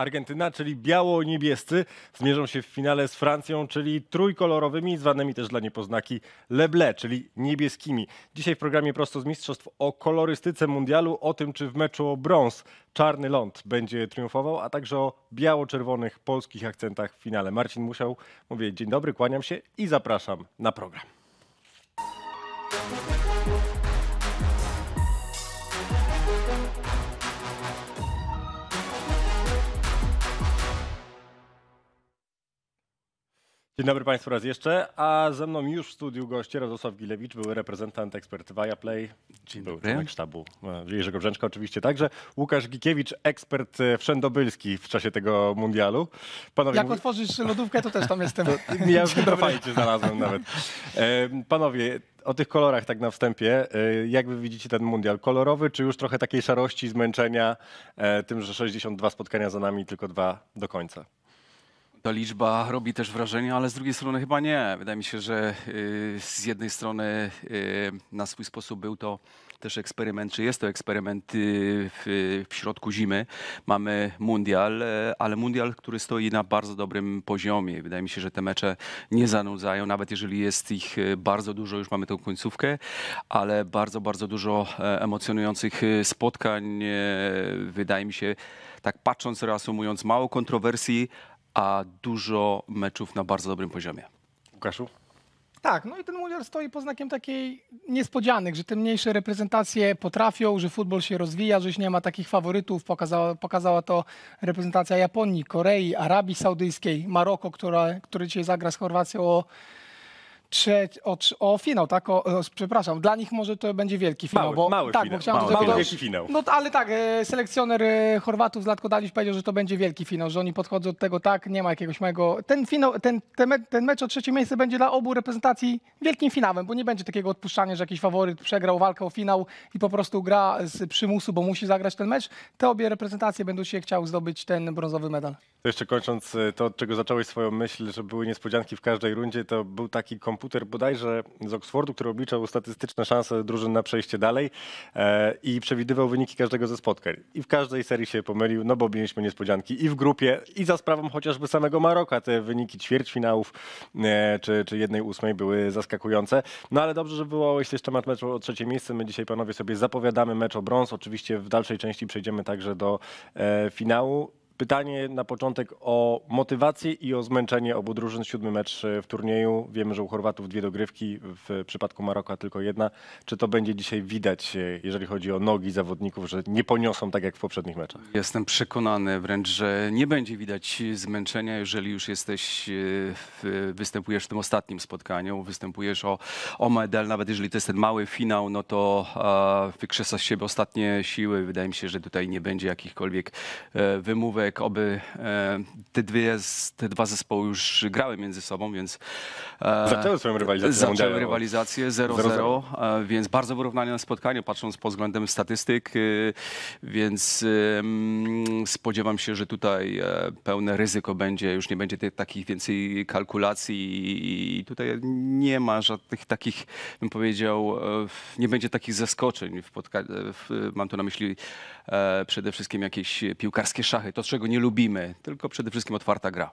Argentyna, czyli biało-niebiescy, zmierzą się w finale z Francją, czyli trójkolorowymi, zwanymi też dla niepoznaki leble, czyli niebieskimi. Dzisiaj w programie Prosto z Mistrzostw o kolorystyce mundialu, o tym, czy w meczu o brąz czarny ląd będzie triumfował, a także o biało-czerwonych polskich akcentach w finale. Marcin Musiał, mówię dzień dobry, kłaniam się i zapraszam na program. Dzień dobry Państwu raz jeszcze, a ze mną już w studiu goście Radosław Gilewicz, były reprezentant ekspert Viaplay, Dzień był dobry. członek sztabu e, Jerzego Brzęczka oczywiście także, Łukasz Gikiewicz, ekspert e, wszędobylski w czasie tego mundialu. Panowie, Jak otworzysz lodówkę, to też tam jestem. To, ja już znalazłem nawet. E, panowie, o tych kolorach tak na wstępie. Jak wy widzicie ten mundial? Kolorowy, czy już trochę takiej szarości, zmęczenia tym, że 62 spotkania za nami, tylko dwa do końca? ta liczba robi też wrażenie, ale z drugiej strony chyba nie. Wydaje mi się, że y, z jednej strony y, na swój sposób był to też eksperyment, czy jest to eksperyment y, w, w, środku zimy. Mamy mundial, e, ale mundial, który stoi na bardzo dobrym poziomie. Wydaje mi się, że te mecze nie zanudzają, nawet jeżeli jest ich e, bardzo dużo, już mamy tą końcówkę, ale bardzo, bardzo dużo e, emocjonujących spotkań. Wydaje mi się, tak patrząc, reasumując, mało kontrowersji, a dużo meczów na bardzo dobrym poziomie. Łukaszu? Tak, no i ten mundial stoi pod znakiem takiej niespodzianek, że te mniejsze reprezentacje potrafią, że futbol się rozwija, że już nie ma takich faworytów. Pokazała, pokazała to reprezentacja Japonii, Korei, Arabii Saudyjskiej, Maroko, która, który dzisiaj zagra z Chorwacją o trzeci, o, o, finał, tak? O, o, przepraszam, dla nich może to będzie wielki finał. Mały, bo, mały tak, finał, bo chciałem mały, finał. wielki finał. No ale tak, e, selekcjoner e, Chorwatów Zlatko Dalić powiedział, że to będzie wielki finał, że oni podchodzą od tego tak, nie ma jakiegoś małego... Ten, finał, ten, ten, me, ten mecz o trzecie miejsce będzie dla obu reprezentacji wielkim finałem, bo nie będzie takiego odpuszczania, że jakiś faworyt przegrał walkę o finał i po prostu gra z przymusu, bo musi zagrać ten mecz. Te obie reprezentacje będą się chciały zdobyć ten brązowy medal. To jeszcze kończąc e, to, od czego zacząłeś swoją myśl, że były niespodzianki w każdej rundzie, to był taki kompromis komputer bodajże z Oksfordu, który obliczał statystyczne szanse drużyn na przejście dalej e, i przewidywał wyniki każdego ze spotkań. I w każdej serii się pomylił, no bo mieliśmy niespodzianki i w grupie, i za sprawą chociażby samego Maroka te wyniki ćwierćfinałów e, czy, czy jednej ósmej były zaskakujące. No ale dobrze, że wywołałeś jeszcze meczu o trzecie miejsce. My dzisiaj, panowie, sobie zapowiadamy mecz o brąz. Oczywiście w dalszej części przejdziemy także do e, finału. Pytanie na początek o motywację i o zmęczenie obu drużyn. Siódmy mecz e, w turnieju. Wiemy, że u Chorwatów dwie dogrywki, w przypadku Maroka tylko jedna. Czy to będzie dzisiaj widać, e, jeżeli chodzi o nogi zawodników, że nie poniosą tak jak w poprzednich meczach? Jestem przekonany wręcz, że nie będzie widać zmęczenia, jeżeli już jesteś, e, występujesz w tym ostatnim spotkaniu, występujesz o, o medal, nawet jeżeli to jest ten mały finał, no to wykrzesasz z siebie ostatnie siły. Wydaje mi się, że tutaj nie będzie jakichkolwiek wymówek Marek, oby e, te, dwie, te dwa zespoły już grały między sobą, więc... E, zaczęły swoją rywalizację. Zaczęły rywalizację 0-0, e, więc bardzo wyrównane spotkanie, patrząc pod względem statystyk, więc spodziewam się, że tutaj pełne ryzyko będzie, już nie będzie tych, takich więcej kalkulacji i tutaj nie ma żadnych takich, bym powiedział, nie będzie takich zaskoczeń. W mam tu na myśli E, przede wszystkim jakieś piłkarskie szachy, to czego nie lubimy, tylko przede wszystkim otwarta gra.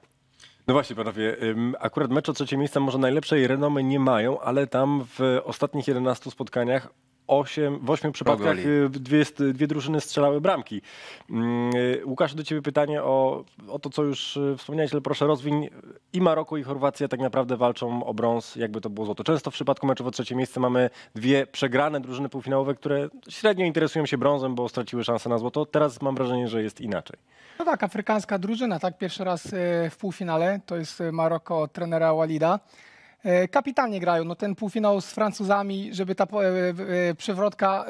No właśnie, panowie, akurat mecze o trzecie miejsca może najlepszej renomy nie mają, ale tam w ostatnich 11 spotkaniach 8, w ośmiu przypadkach y, dwie, dwie, drużyny strzelały bramki. Mm, Łukasz, do ciebie pytanie o, o to, co już y, wspomniałeś, ale proszę rozwiń. I Maroko, i Chorwacja tak naprawdę walczą o brąz, jakby to było złoto. Często w przypadku meczów o trzecie miejsce mamy dwie przegrane drużyny półfinałowe, które średnio interesują się brązem, bo straciły szansę na złoto. Teraz mam wrażenie, że jest inaczej. No tak, afrykańska drużyna, tak, pierwszy raz y, w półfinale, to jest Maroko trenera Walida. E, kapitalnie grają. No ten półfinał z Francuzami, żeby ta e, e, przewrotka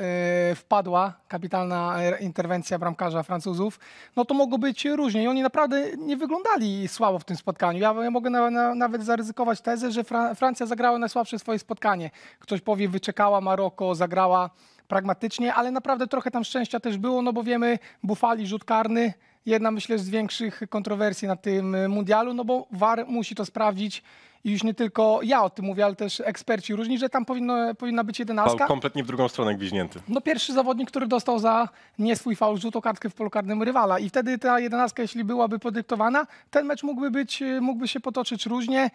wpadła, kapitalna interwencja bramkarza Francuzów, no to mogło być różnie. I oni naprawdę nie wyglądali słabo w tym spotkaniu. Ja mogę na, na, nawet zaryzykować tezę, że Fra Francja zagrała najsłabsze swoje spotkanie. Ktoś powie, wyczekała Maroko, zagrała pragmatycznie, ale naprawdę trochę tam szczęścia też było, no bo wiemy, Bufali rzut karny, jedna myślę z większych kontrowersji na tym mundialu, no bo VAR musi to sprawdzić i już nie tylko ja o tym mówię, ale też eksperci różni, że tam powinno, powinna być jedenastka. Pał kompletnie w drugą stronę gwiźnięty. No pierwszy zawodnik, który dostał za nie swój rzut żółtą kartkę w polu karnym rywala i wtedy ta jedenastka, jeśli byłaby podyktowana, ten mecz mógłby, być, mógłby się potoczyć różnie.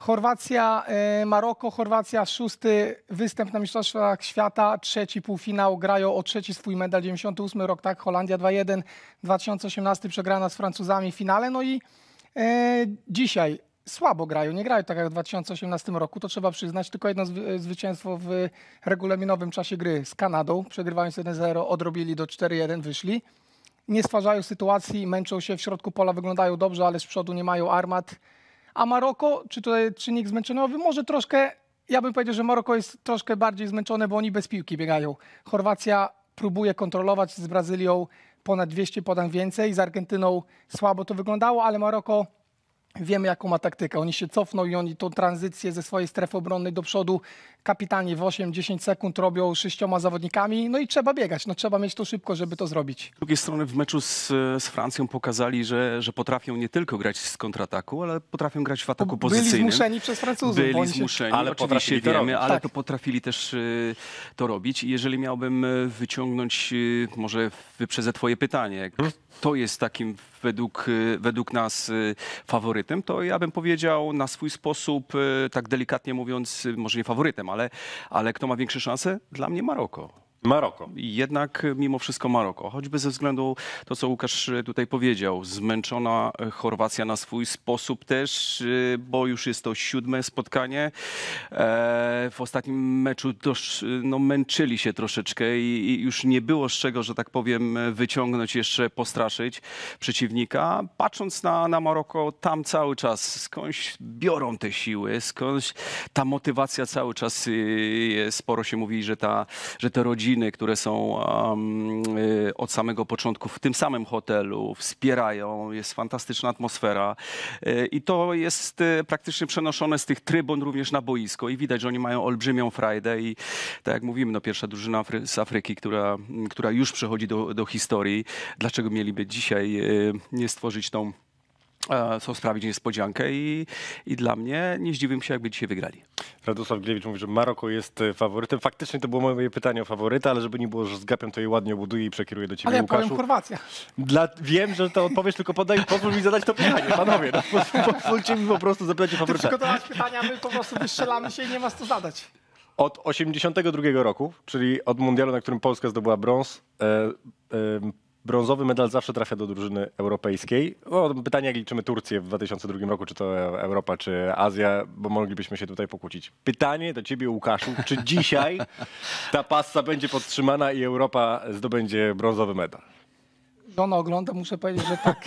Chorwacja, e, Maroko, Chorwacja szósty występ na Mistrzostwach Świata, trzeci półfinał, grają o trzeci swój medal, 98 rok, tak, Holandia 2-1, 2018 przegrana z Francuzami w finale, no i e, dzisiaj słabo grają, nie grają tak jak w 2018 roku, to trzeba przyznać. Tylko jedno zwycięstwo w regulaminowym czasie gry z Kanadą, przegrywając 1-0, odrobili do 4-1, wyszli. Nie stwarzają sytuacji, męczą się w środku pola, wyglądają dobrze, ale z przodu nie mają armat. A Maroko, czy tutaj czynnik zmęczeniowy, może troszkę, ja bym powiedział, że Maroko jest troszkę bardziej zmęczone, bo oni bez piłki biegają. Chorwacja próbuje kontrolować z Brazylią ponad 200 podań więcej, z Argentyną słabo to wyglądało, ale Maroko wiemy jaką ma taktykę. Oni się cofną i oni tą tranzycję ze swojej strefy obronnej do przodu kapitalnie w 8-10 sekund robią sześcioma zawodnikami. No i trzeba biegać, no trzeba mieć to szybko, żeby to zrobić. Z drugiej strony w meczu z, z Francją pokazali, że, że potrafią nie tylko grać z kontrataku, ale potrafią grać w ataku Byli pozycyjnym. Byli zmuszeni przez Francuzów. Byli zmuszeni, ale oczywiście wiemy, ale tak. to potrafili też y, to robić. I jeżeli miałbym y, wyciągnąć, y, może wyprzedzę twoje pytanie, hmm? to jest takim według, y, według nas y, faworytem, to ja bym powiedział na swój sposób, y, tak delikatnie mówiąc, może nie faworytem, ale, ale kto ma większe szanse? Dla mnie Maroko. Maroko. Jednak e, mimo wszystko Maroko, choćby ze względu to, co Łukasz e, tutaj powiedział, zmęczona e, Chorwacja na swój sposób też, bo już jest to siódme spotkanie. W ostatnim meczu dosz, no, męczyli się troszeczkę i już nie było z czego, że tak powiem, wyciągnąć, jeszcze postraszyć przeciwnika. Patrząc na, na Maroko, tam cały czas skądś biorą te siły, skądś ta motywacja cały czas jest. Sporo się mówi, że, ta, że te rodziny rodziny, które są um, od samego początku w tym samym hotelu, wspierają, jest fantastyczna atmosfera y, i to jest y, praktycznie przenoszone z tych trybun również na boisko i widać, że oni mają olbrzymią frajdę i tak jak mówimy, no pierwsza drużyna Afry z Afryki, która, która już przechodzi do, do historii, dlaczego mieliby dzisiaj nie stworzyć tą są sprawić niespodziankę i, i dla mnie nie zdziwiłbym się, jakby dzisiaj wygrali. Radosław Gliewicz mówi, że Maroko jest e, faworytem. Faktycznie to było moje pytanie o faworyta, ale żeby nie było, że zgapiam, to je ładnie obuduję i przekieruję do ciebie, ale ja Łukaszu. Chorwacja. Dla... Wiem, że to odpowiedź tylko podaj, pozwól mi zadać to pytanie, panowie. No, pozwólcie mi po prostu zapytać o faworyta. Ty przygotowałaś pytania, my po prostu wystrzelamy się i nie ma co zadać. Od 82 roku, czyli od mundialu, na którym Polska zdobyła brąz, e, e, brązowy medal zawsze trafia do drużyny europejskiej. O pytanie, jak liczymy Turcję w 2002 roku, czy to Europa, czy Azja, bo moglibyśmy się tutaj pokłócić. Pytanie do ciebie, Łukaszu, czy dzisiaj ta pasa będzie podtrzymana i Europa zdobędzie brązowy medal? Żona ogląda, muszę powiedzieć, że tak.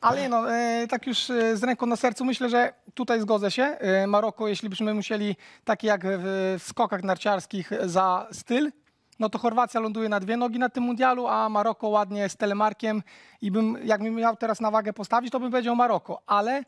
Ale no, e, tak już e, z ręką na sercu myślę, że tutaj zgodzę się. E, Maroko, jeśli byśmy musieli, tak jak w, w skokach narciarskich, za styl, no to Chorwacja ląduje na dwie nogi na tym mundialu, a Maroko ładnie z telemarkiem i bym, jakbym miał teraz na wagę postawić, to bym powiedział Maroko, ale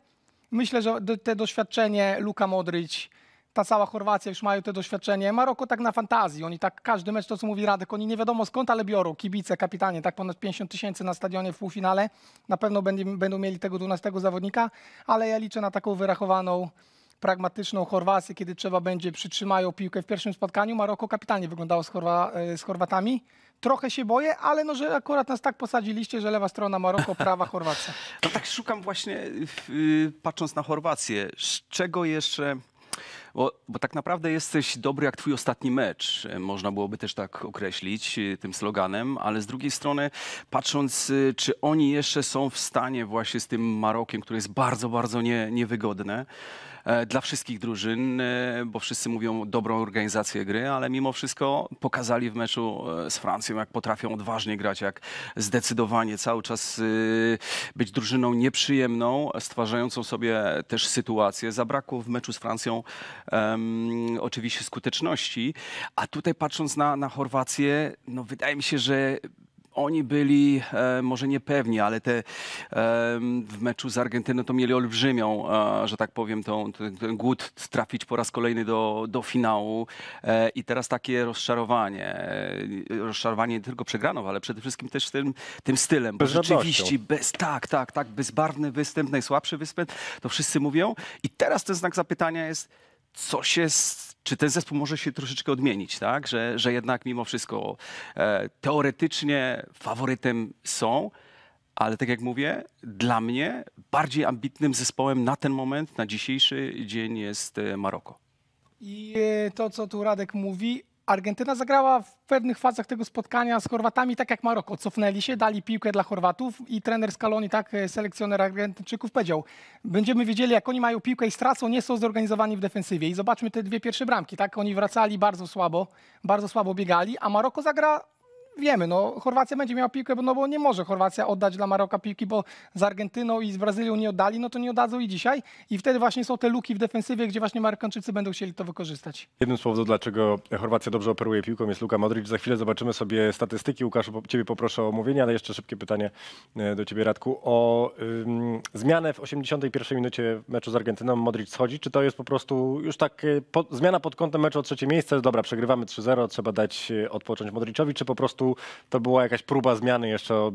myślę, że te doświadczenie Luka Modrić, ta cała Chorwacja już mają to doświadczenie. Maroko tak na fantazji, oni tak każdy mecz, to co mówi Radek, oni nie wiadomo skąd, ale biorą, kibice, kapitanie, tak ponad 50 tysięcy na stadionie w półfinale, na pewno będą mieli tego 12 zawodnika, ale ja liczę na taką wyrachowaną pragmatyczną Chorwację, kiedy trzeba będzie, przytrzymają piłkę w pierwszym spotkaniu. Maroko kapitalnie wyglądało z, Chorwa z Chorwatami. Trochę się boję, ale no, że akurat nas tak posadziliście, że lewa strona Maroko, prawa Chorwacja. No tak szukam właśnie, yy, patrząc na Chorwację, z czego jeszcze... Bo, bo, tak naprawdę jesteś dobry jak twój ostatni mecz. E, można byłoby też tak określić e, tym sloganem, ale z drugiej strony, patrząc, e, czy oni jeszcze są w stanie właśnie z tym Marokiem, które jest bardzo, bardzo nie, niewygodne, E, dla wszystkich drużyn, e, bo wszyscy mówią dobrą organizację gry, ale mimo wszystko pokazali w meczu e, z Francją, jak potrafią odważnie grać, jak zdecydowanie cały czas być drużyną nieprzyjemną, stwarzającą sobie też sytuację. Zabrakło w meczu z Francją um, oczywiście skuteczności, a tutaj patrząc na, na Chorwację, no wydaje mi się, że oni byli e, może niepewni, ale te, e, w meczu z Argentyną to mieli olbrzymią, e, że tak powiem, tą, ten, ten głód trafić po raz kolejny do, do finału e, i teraz takie rozczarowanie. E, rozczarowanie nie tylko przegraną, ale przede wszystkim też tym, tym stylem, bo rzeczywiście bez, tak, tak, tak, bezbarwny występ, najsłabszy występ, to wszyscy mówią i teraz ten znak zapytania jest, co się czy ten zespół może się troszeczkę odmienić, tak? Że, że jednak mimo wszystko e, teoretycznie faworytem są, ale tak jak mówię, dla mnie bardziej ambitnym zespołem na ten moment, na dzisiejszy dzień jest e, Maroko. I e, to, co tu Radek mówi, Argentyna zagrała w pewnych fazach tego spotkania z Chorwatami tak jak Maroko. Cofnęli się, dali piłkę dla Chorwatów i trener Scaloni, tak e, selekcjoner Argentyńczyków powiedział, będziemy wiedzieli jak oni mają piłkę i stracą, nie są zorganizowani w defensywie. I zobaczmy te dwie pierwsze bramki, tak? Oni wracali bardzo słabo, bardzo słabo biegali, a Maroko zagra wiemy, no, Chorwacja będzie miała piłkę, no bo nie może Chorwacja oddać dla Maroka piłki, bo z Argentyną i z Brazylią nie oddali, no to nie oddadzą i dzisiaj. I wtedy właśnie są te luki w defensywie, gdzie właśnie Marokańczycy będą chcieli to wykorzystać. Jednym z powodów, dlaczego Chorwacja dobrze operuje piłką jest Luka Modric. Za chwilę zobaczymy sobie statystyki. Łukasz, ciebie poproszę o omówienie, ale jeszcze szybkie pytanie e, do ciebie, Radku, o ym, zmianę w 81 minucie meczu z Argentyną. Modric schodzi. Czy to jest po prostu już tak e, po, zmiana pod kątem meczu o trzecie miejsce? Dobra, przegrywamy 3-0, trzeba dać e, odpocząć Modricowi, czy po prostu to była jakaś próba zmiany jeszcze,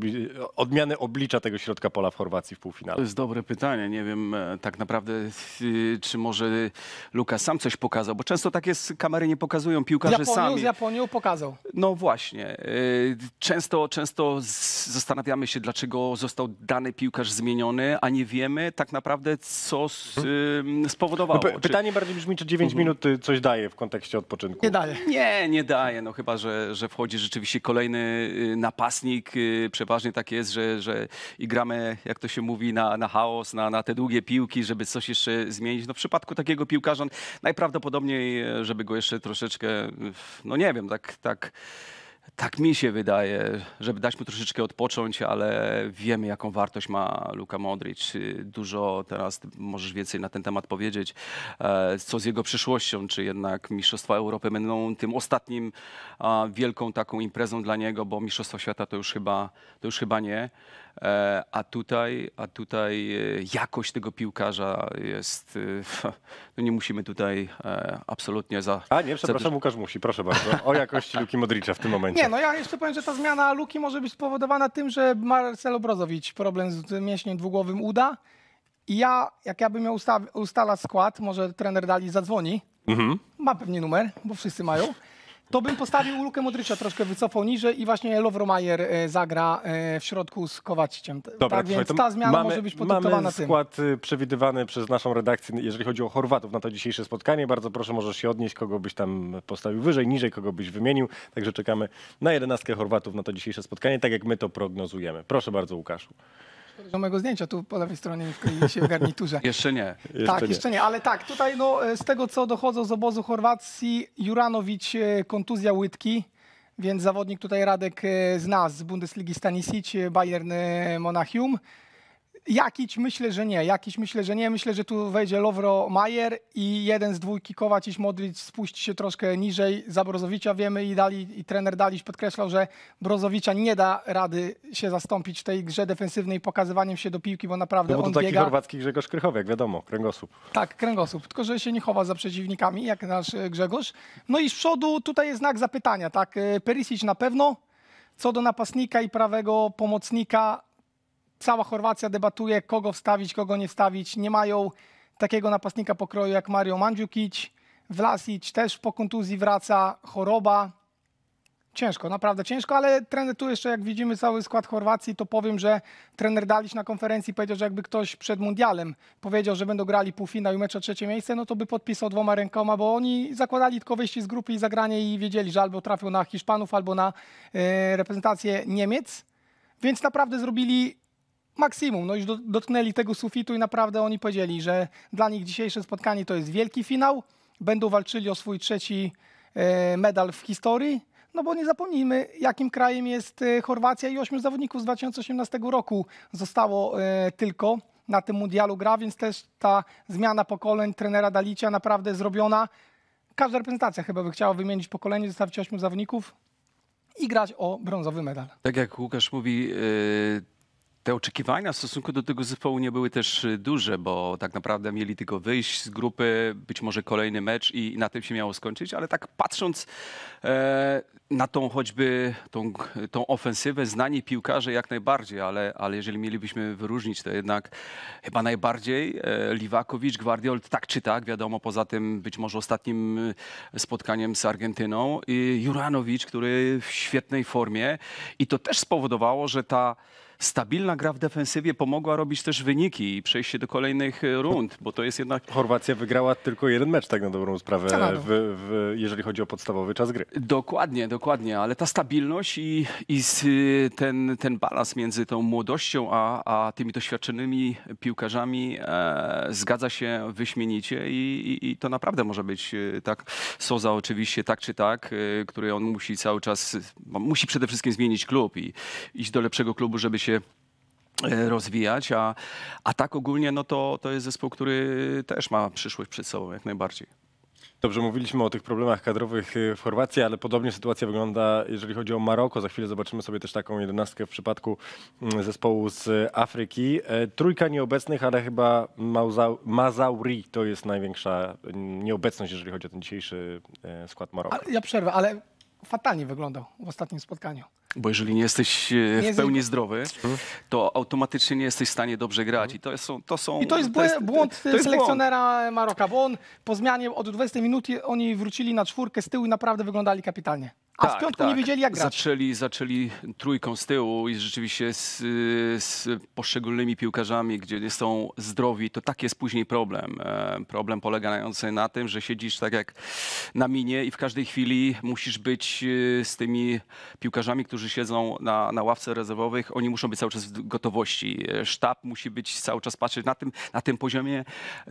odmiany oblicza tego środka pola w Chorwacji w półfinale? To jest dobre pytanie. Nie wiem e, tak naprawdę, e, czy może Luka sam coś pokazał, bo często tak jest, kamery nie pokazują, piłkarze Japonią, sami. Z Japonią pokazał. No właśnie. E, często, często zastanawiamy się, dlaczego został dany piłkarz zmieniony, a nie wiemy tak naprawdę, co mhm. spowodowało. No, pytanie czy... bardziej brzmi, czy 9 mhm. minut y, coś daje w kontekście odpoczynku? Nie daje. Nie, nie daje. No chyba, że, że wchodzi rzeczywiście kolejny kolejny y, napastnik. Y, przeważnie tak jest, że, że i gramy, jak to się mówi, na, na chaos, na, na te długie piłki, żeby coś jeszcze zmienić. No w przypadku takiego piłkarza najprawdopodobniej, e, żeby go jeszcze troszeczkę, no nie wiem, tak, tak tak mi się wydaje, żeby dać mu troszeczkę odpocząć, ale wiemy, jaką wartość ma Luka Modric. Dużo teraz możesz więcej na ten temat powiedzieć. E, co z jego przyszłością? Czy jednak Mistrzostwa Europy będą tym ostatnim wielką taką imprezą dla niego, bo Mistrzostwa Świata to już chyba, to już chyba nie. E, a tutaj, a tutaj e, jakość tego piłkarza jest. E, no nie musimy tutaj absolutnie za. A nie, przepraszam, za... Łukasz musi, proszę bardzo. O jakości Luki Modricza w tym momencie. Nie, no ja jeszcze powiem, że ta zmiana Luki może być spowodowana tym, że Marcelo Brozovic problem z mięśniem dwugłowym uda. I ja, jak ja bym miał ustalać skład, może trener Dali zadzwoni. Mhm. Ma pewnie numer, bo wszyscy mają to bym postawił Lukę Modricia troszkę wycofał niżej i właśnie Lovromajer e, zagra e, w środku z Kowaciciem. Dobra, tak więc ta zmiana mamy, może być podyktowana na skład tym. przewidywany przez naszą redakcję, jeżeli chodzi o Chorwatów na to dzisiejsze spotkanie. Bardzo proszę, możesz się odnieść, kogo byś tam postawił wyżej, niżej, kogo byś wymienił. Także czekamy na jedenastkę Chorwatów na to dzisiejsze spotkanie, tak jak my to prognozujemy. Proszę bardzo, Łukaszu do mojego zdjęcia, tu po lewej stronie się w garniturze. jeszcze nie. Jeszcze tak, nie. jeszcze nie, ale tak, tutaj no, e, z tego co dochodzą z obozu Chorwacji, Juranowicz, e, kontuzja łydki, więc zawodnik tutaj Radek e, z nas, z Bundesligi Stanisic, Bayern Monachium. Jakiś myślę, że nie. Jakiś myślę, że nie. Myślę, że tu wejdzie Lowro Majer i jeden z dwójki Kowacić Modric spuści się troszkę niżej. Za Brozowicza wiemy i, dali, i trener Daliś podkreślał, że Brozowicza nie da rady się zastąpić w tej grze defensywnej pokazywaniem się do piłki, bo naprawdę no bo to on taki biega... chorwacki Grzegorz Krychowiak, wiadomo, kręgosłup. Tak, kręgosłup, tylko że się nie chowa za przeciwnikami, jak nasz e, Grzegorz. No i z przodu tutaj jest znak zapytania, tak? E, Perisic na pewno. Co do napastnika i prawego pomocnika, cała Chorwacja debatuje, kogo wstawić, kogo nie wstawić. Nie mają takiego napastnika pokroju jak Mario Mandzukic. Vlasic też po kontuzji wraca, choroba. Ciężko, naprawdę ciężko, ale trener tu jeszcze, jak widzimy cały skład Chorwacji, to powiem, że trener Dalić na konferencji powiedział, że jakby ktoś przed mundialem powiedział, że będą grali półfinał i mecz o trzecie miejsce, no to by podpisał dwoma rękoma, bo oni zakładali tylko wyjście z grupy i zagranie i wiedzieli, że albo trafią na Hiszpanów, albo na e, reprezentację Niemiec. Więc naprawdę zrobili maksimum. No już do, dotknęli tego sufitu i naprawdę oni powiedzieli, że dla nich dzisiejsze spotkanie to jest wielki finał. Będą walczyli o swój trzeci e, medal w historii. No bo nie zapomnijmy, jakim krajem jest e, Chorwacja i ośmiu zawodników z 2018 roku zostało e, tylko na tym mundialu gra, więc też ta zmiana pokoleń trenera Dalicia naprawdę zrobiona. Każda reprezentacja chyba by chciała wymienić pokolenie, zostawić ośmiu zawodników i grać o brązowy medal. Tak jak Łukasz mówi, e, te oczekiwania w stosunku do tego zespołu nie były też y, duże, bo tak naprawdę mieli tylko wyjść z grupy, być może kolejny mecz i na tym się miało skończyć, ale tak patrząc e, na tą choćby tą, tą ofensywę, znani piłkarze jak najbardziej, ale, ale jeżeli mielibyśmy wyróżnić, to jednak chyba najbardziej e, Liwakowicz, Gwardiol tak czy tak, wiadomo, poza tym być może ostatnim e, spotkaniem z Argentyną i Juranowicz, który w świetnej formie i to też spowodowało, że ta stabilna gra w defensywie pomogła robić też wyniki i przejście do kolejnych e, rund, bo to jest jednak... Chorwacja wygrała tylko jeden mecz, tak na dobrą sprawę, tak w, w, jeżeli chodzi o podstawowy czas gry. Dokładnie, dokładnie, ale ta stabilność i, i e, ten, ten balans między tą młodością a, a tymi doświadczonymi piłkarzami e, zgadza się wyśmienicie i, i, i, to naprawdę może być e, tak. Soza oczywiście tak czy tak, e, który on musi cały czas, no, musi przede wszystkim zmienić klub i iść do lepszego klubu, żeby się się e, rozwijać, a, a tak ogólnie no to, to jest zespół, który też ma przyszłość przed sobą jak najbardziej. Dobrze, mówiliśmy o tych problemach kadrowych y, w Chorwacji, ale podobnie sytuacja wygląda, jeżeli chodzi o Maroko. Za chwilę zobaczymy sobie też taką jedenastkę w przypadku mm, zespołu z Afryki. E, trójka nieobecnych, ale chyba Mazauri to jest największa mm, nieobecność, jeżeli chodzi o ten dzisiejszy e, skład Maroka. ja przerwę, ale fatalnie wyglądał w ostatnim spotkaniu. Bo jeżeli nie jesteś e, w pełni zdrowy, mhm. to automatycznie nie jesteś w stanie dobrze grać. Mhm. I to są. To są I to jest błąd to jest selekcjonera Maroka, bo on po zmianie od 20 minuty oni wrócili na czwórkę z tyłu i naprawdę wyglądali kapitalnie. A tak, w piątku tak. nie wiedzieli jak grać. Zaczęli, zaczęli trójką z tyłu i rzeczywiście z, z poszczególnymi piłkarzami, gdzie nie są zdrowi, to tak jest później problem. E, problem polegający na tym, że siedzisz tak jak na minie i w każdej chwili musisz być e, z tymi piłkarzami, którzy siedzą na, na ławce rezerwowych. Oni muszą być cały czas w gotowości. E, sztab musi być cały czas patrzeć na tym, na tym poziomie.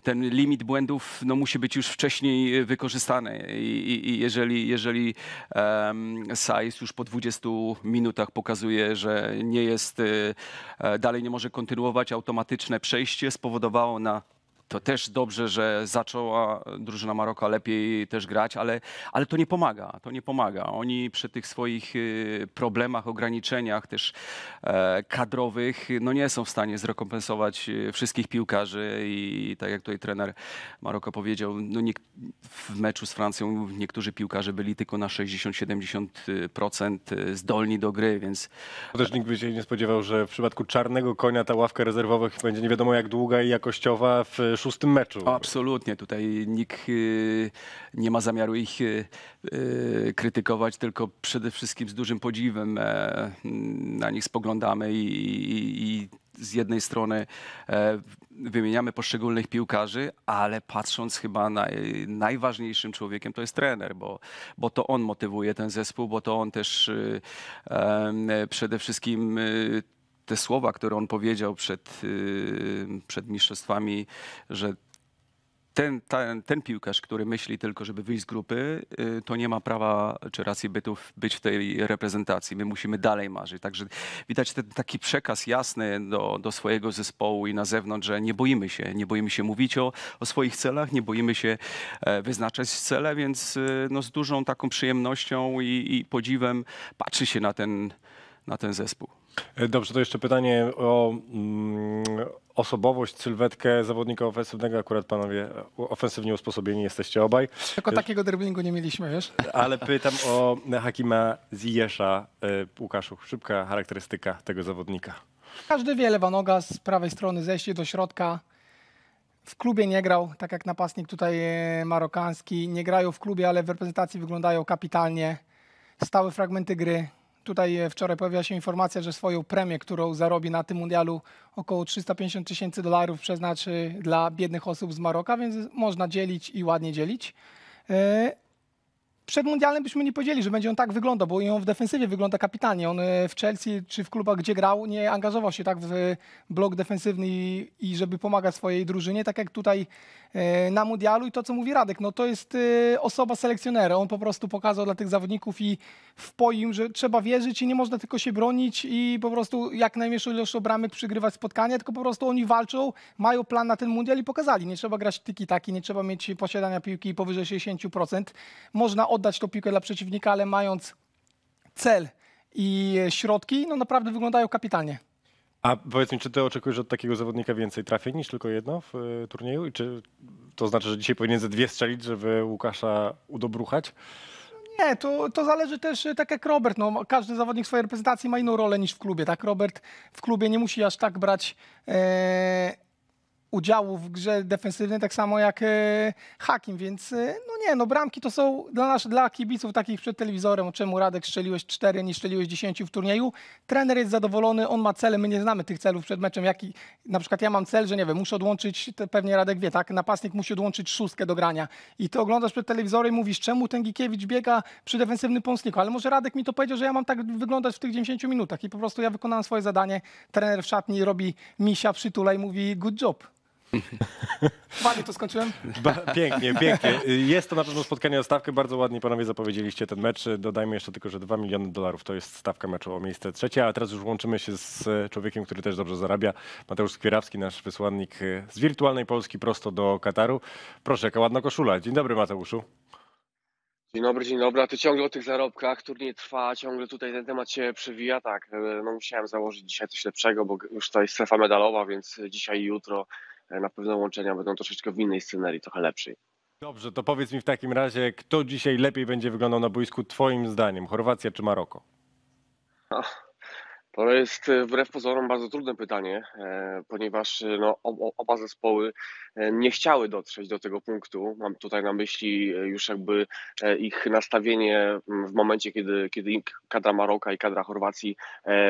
Ten limit błędów no, musi być już wcześniej wykorzystany. I, i jeżeli, jeżeli e, Sajs już po 20 minutach pokazuje, że nie jest, e, dalej nie może kontynuować. Automatyczne przejście spowodowało na to też dobrze, że zaczęła drużyna Maroka lepiej też grać, ale, ale to nie pomaga. To nie pomaga. Oni przy tych swoich y, problemach, ograniczeniach też e, kadrowych no nie są w stanie zrekompensować y, wszystkich piłkarzy i tak jak tutaj trener Maroka powiedział, no nie, w meczu z Francją niektórzy piłkarze byli tylko na 60-70% y, zdolni do gry, więc... Też nikt by się nie spodziewał, że w przypadku czarnego konia ta ławka rezerwowych będzie nie wiadomo jak długa i jakościowa w szóstym meczu. absolutnie, tutaj nikt y, nie ma zamiaru ich y, y, krytykować, tylko przede wszystkim z dużym podziwem e, na nich spoglądamy i, i, i z jednej strony e, wymieniamy poszczególnych piłkarzy, ale patrząc chyba najważniejszym człowiekiem to jest trener, bo, bo to on motywuje ten zespół, bo to on też przede wszystkim te słowa, które on powiedział przed, y, przed mistrzostwami, że ten, ten, ten, piłkarz, który myśli tylko, żeby wyjść z grupy, y, to nie ma prawa czy racji bytów być w tej reprezentacji. My musimy dalej marzyć. Także widać ten taki przekaz jasny do, do swojego zespołu i na zewnątrz, że nie boimy się. Nie boimy się mówić o, o swoich celach, nie boimy się e, wyznaczać cele, więc y, no, z dużą taką przyjemnością i, i podziwem patrzy się na ten, na ten zespół. E, dobrze, to jeszcze pytanie o mm, osobowość, sylwetkę zawodnika ofensywnego. Akurat panowie e, ofensywnie usposobieni jesteście obaj. Tylko e, takiego dribblingu nie mieliśmy, wiesz? Ale pytam o Hakima Ziyesza. Łukaszu, szybka charakterystyka tego zawodnika. Każdy wie, lewa z prawej strony zejście do środka. W klubie nie grał, tak jak napastnik tutaj marokański. Nie grają w klubie, ale w reprezentacji wyglądają kapitalnie. Stałe fragmenty gry, Tutaj e, wczoraj pojawiła się informacja, że swoją premię, którą zarobi na tym mundialu, około 350 tysięcy dolarów przeznaczy e, dla biednych osób z Maroka, więc można dzielić i ładnie dzielić. E, przed mundialem byśmy nie powiedzieli, że będzie on tak wyglądał, bo on w defensywie wygląda kapitalnie. On w Chelsea czy w klubach, gdzie grał, nie angażował się tak w blok defensywny i żeby pomagać swojej drużynie, tak jak tutaj E, na mundialu i to, co mówi Radek, no to jest e, osoba selekcjonera. On po prostu pokazał dla tych zawodników i wpoił że trzeba wierzyć i nie można tylko się bronić i po prostu jak najmniejszą ilość obramek przygrywać spotkanie, tylko po prostu oni walczą, mają plan na ten mundial i pokazali. Nie trzeba grać tyki taki, nie trzeba mieć posiadania piłki powyżej 60%. Można oddać tą piłkę dla przeciwnika, ale mając cel i e, środki, no naprawdę wyglądają kapitalnie. A powiedz mi, czy ty oczekujesz od takiego zawodnika więcej trafień niż tylko jedno w y, turnieju? I czy to znaczy, że dzisiaj powinien ze dwie strzelić, żeby Łukasza udobruchać? Nie, to, to zależy też, y, tak jak Robert, no, każdy zawodnik swojej reprezentacji ma inną rolę niż w klubie, tak? Robert w klubie nie musi aż tak brać... E, udziału w grze defensywnej, tak samo jak e, Hakim, więc e, no nie, no bramki to są dla nas, dla kibiców takich przed telewizorem, czemu Radek strzeliłeś 4, nie strzeliłeś 10 w turnieju. Trener jest zadowolony, on ma cele, my nie znamy tych celów przed meczem, jaki, na przykład ja mam cel, że nie wiem, muszę odłączyć, pewnie Radek wie, tak, napastnik musi odłączyć szóstkę do grania i ty oglądasz przed telewizorem i mówisz, czemu ten Gikiewicz biega przy defensywnym pomocniku, ale może Radek mi to powiedział, że ja mam tak wyglądać w tych 90 minutach i po prostu ja wykonałem swoje zadanie, trener w szatni robi misia, przytula i mówi good job. Ładnie to skończyłem? Ba pięknie, pięknie. Jest to na pewno spotkanie na stawkę. Bardzo ładnie panowie zapowiedzieliście ten mecz. Dodajmy jeszcze tylko, że 2 miliony dolarów to jest stawka meczu o miejsce trzecie, a teraz już łączymy się z człowiekiem, który też dobrze zarabia. Mateusz Skwierawski, nasz wysłannik z wirtualnej Polski prosto do Kataru. Proszę, jaka ładna koszula. Dzień dobry Mateuszu. Dzień dobry, dzień dobry. A ty ciągle o tych zarobkach, turniej trwa, ciągle tutaj ten temat się przewija. Tak, e, no musiałem założyć dzisiaj coś lepszego, bo już tutaj strefa medalowa, więc dzisiaj i jutro E, na pewno łączenia będą troszeczkę w innej scenerii, trochę lepszej. Dobrze, to powiedz mi w takim razie, kto dzisiaj lepiej będzie wyglądał na boisku, Twoim zdaniem? Chorwacja czy Maroko? Ach. To jest e, wbrew pozorom bardzo trudne pytanie, e, ponieważ e, no, oba zespoły nie chciały dotrzeć do tego punktu. Mam tutaj na myśli już jakby ich nastawienie mm, w momencie, kiedy, kiedy kadra Maroka i kadra Chorwacji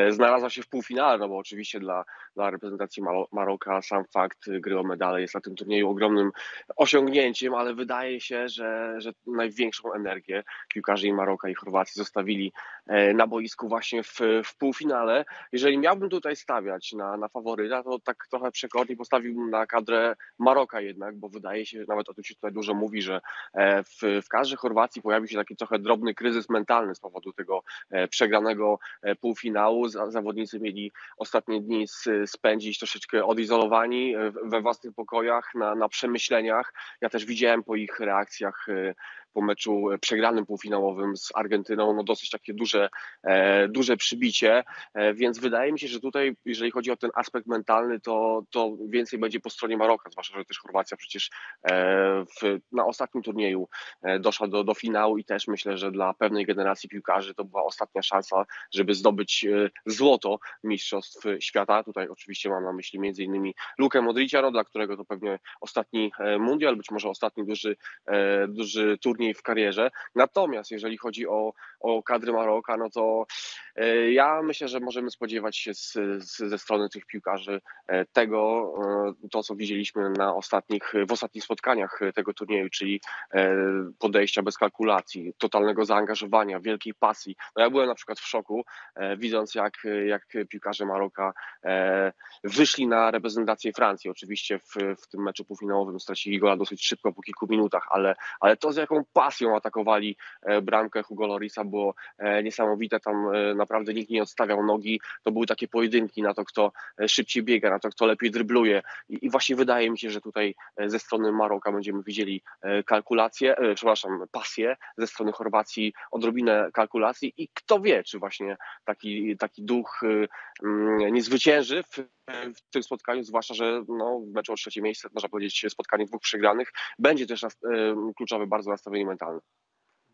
znalazła się w półfinale, no bo oczywiście dla, dla reprezentacji Maroka sam fakt gry o medale jest na tym turnieju ogromnym osiągnięciem, ale wydaje się, że, że największą energię piłkarzy i Maroka i Chorwacji zostawili na boisku właśnie w, w półfinale ale jeżeli miałbym tutaj stawiać na, na faworyta, to tak trochę przekornie postawiłbym na kadrę Maroka jednak, bo wydaje się, nawet o tym się tutaj dużo mówi, że e, w, w każdej Chorwacji pojawił się taki trochę drobny kryzys mentalny z powodu tego e, przegranego e, półfinału. Zawodnicy mieli ostatnie dni spędzić troszeczkę odizolowani we własnych pokojach, na, na przemyśleniach. Ja też widziałem po ich reakcjach po meczu e, przegranym półfinałowym z Argentyną, no dosyć takie duże, e, duże przybicie, e, więc wydaje mi się, że tutaj, jeżeli chodzi o ten aspekt mentalny, to, to więcej będzie po stronie Maroka, zwłaszcza, że też Chorwacja przecież w, na ostatnim turnieju doszła do, do finału i też myślę, że dla pewnej generacji piłkarzy to była ostatnia szansa, żeby zdobyć złoto Mistrzostw Świata. Tutaj oczywiście mam na myśli m.in. Lukę Modricia, no, dla którego to pewnie ostatni mundial, być może ostatni duży, duży turniej później w karierze. Natomiast jeżeli chodzi o, o kadry Maroka, no to E, ja myślę, że możemy spodziewać się z, z, ze strony tych piłkarzy e, tego, e, to co widzieliśmy na ostatnich, w ostatnich spotkaniach tego turnieju, czyli podejścia bez kalkulacji, totalnego zaangażowania, wielkiej pasji. No ja byłem na przykład w szoku, widząc jak, jak piłkarze Maroka wyszli na reprezentację Francji. Oczywiście w, w tym meczu półfinałowym stracili gola dosyć szybko, po kilku minutach, ale, ale to z jaką pasją atakowali bramkę Hugo Lorisa było niesamowite. Tam na naprawdę nikt nie odstawiał nogi. To były takie pojedynki na to, kto e, szybciej biega, na to, kto lepiej drybluje. I, i właśnie wydaje mi się, że tutaj e, ze strony Maroka będziemy widzieli e, kalkulację, przepraszam, pasję, ze strony Chorwacji odrobinę kalkulacji i kto wie, czy właśnie taki, taki duch y, mm, nie zwycięży w, w tym spotkaniu, zwłaszcza, że no, w meczu o trzecie miejsce, można powiedzieć, spotkanie dwóch przegranych, będzie też kluczowe bardzo nastawienie mentalne.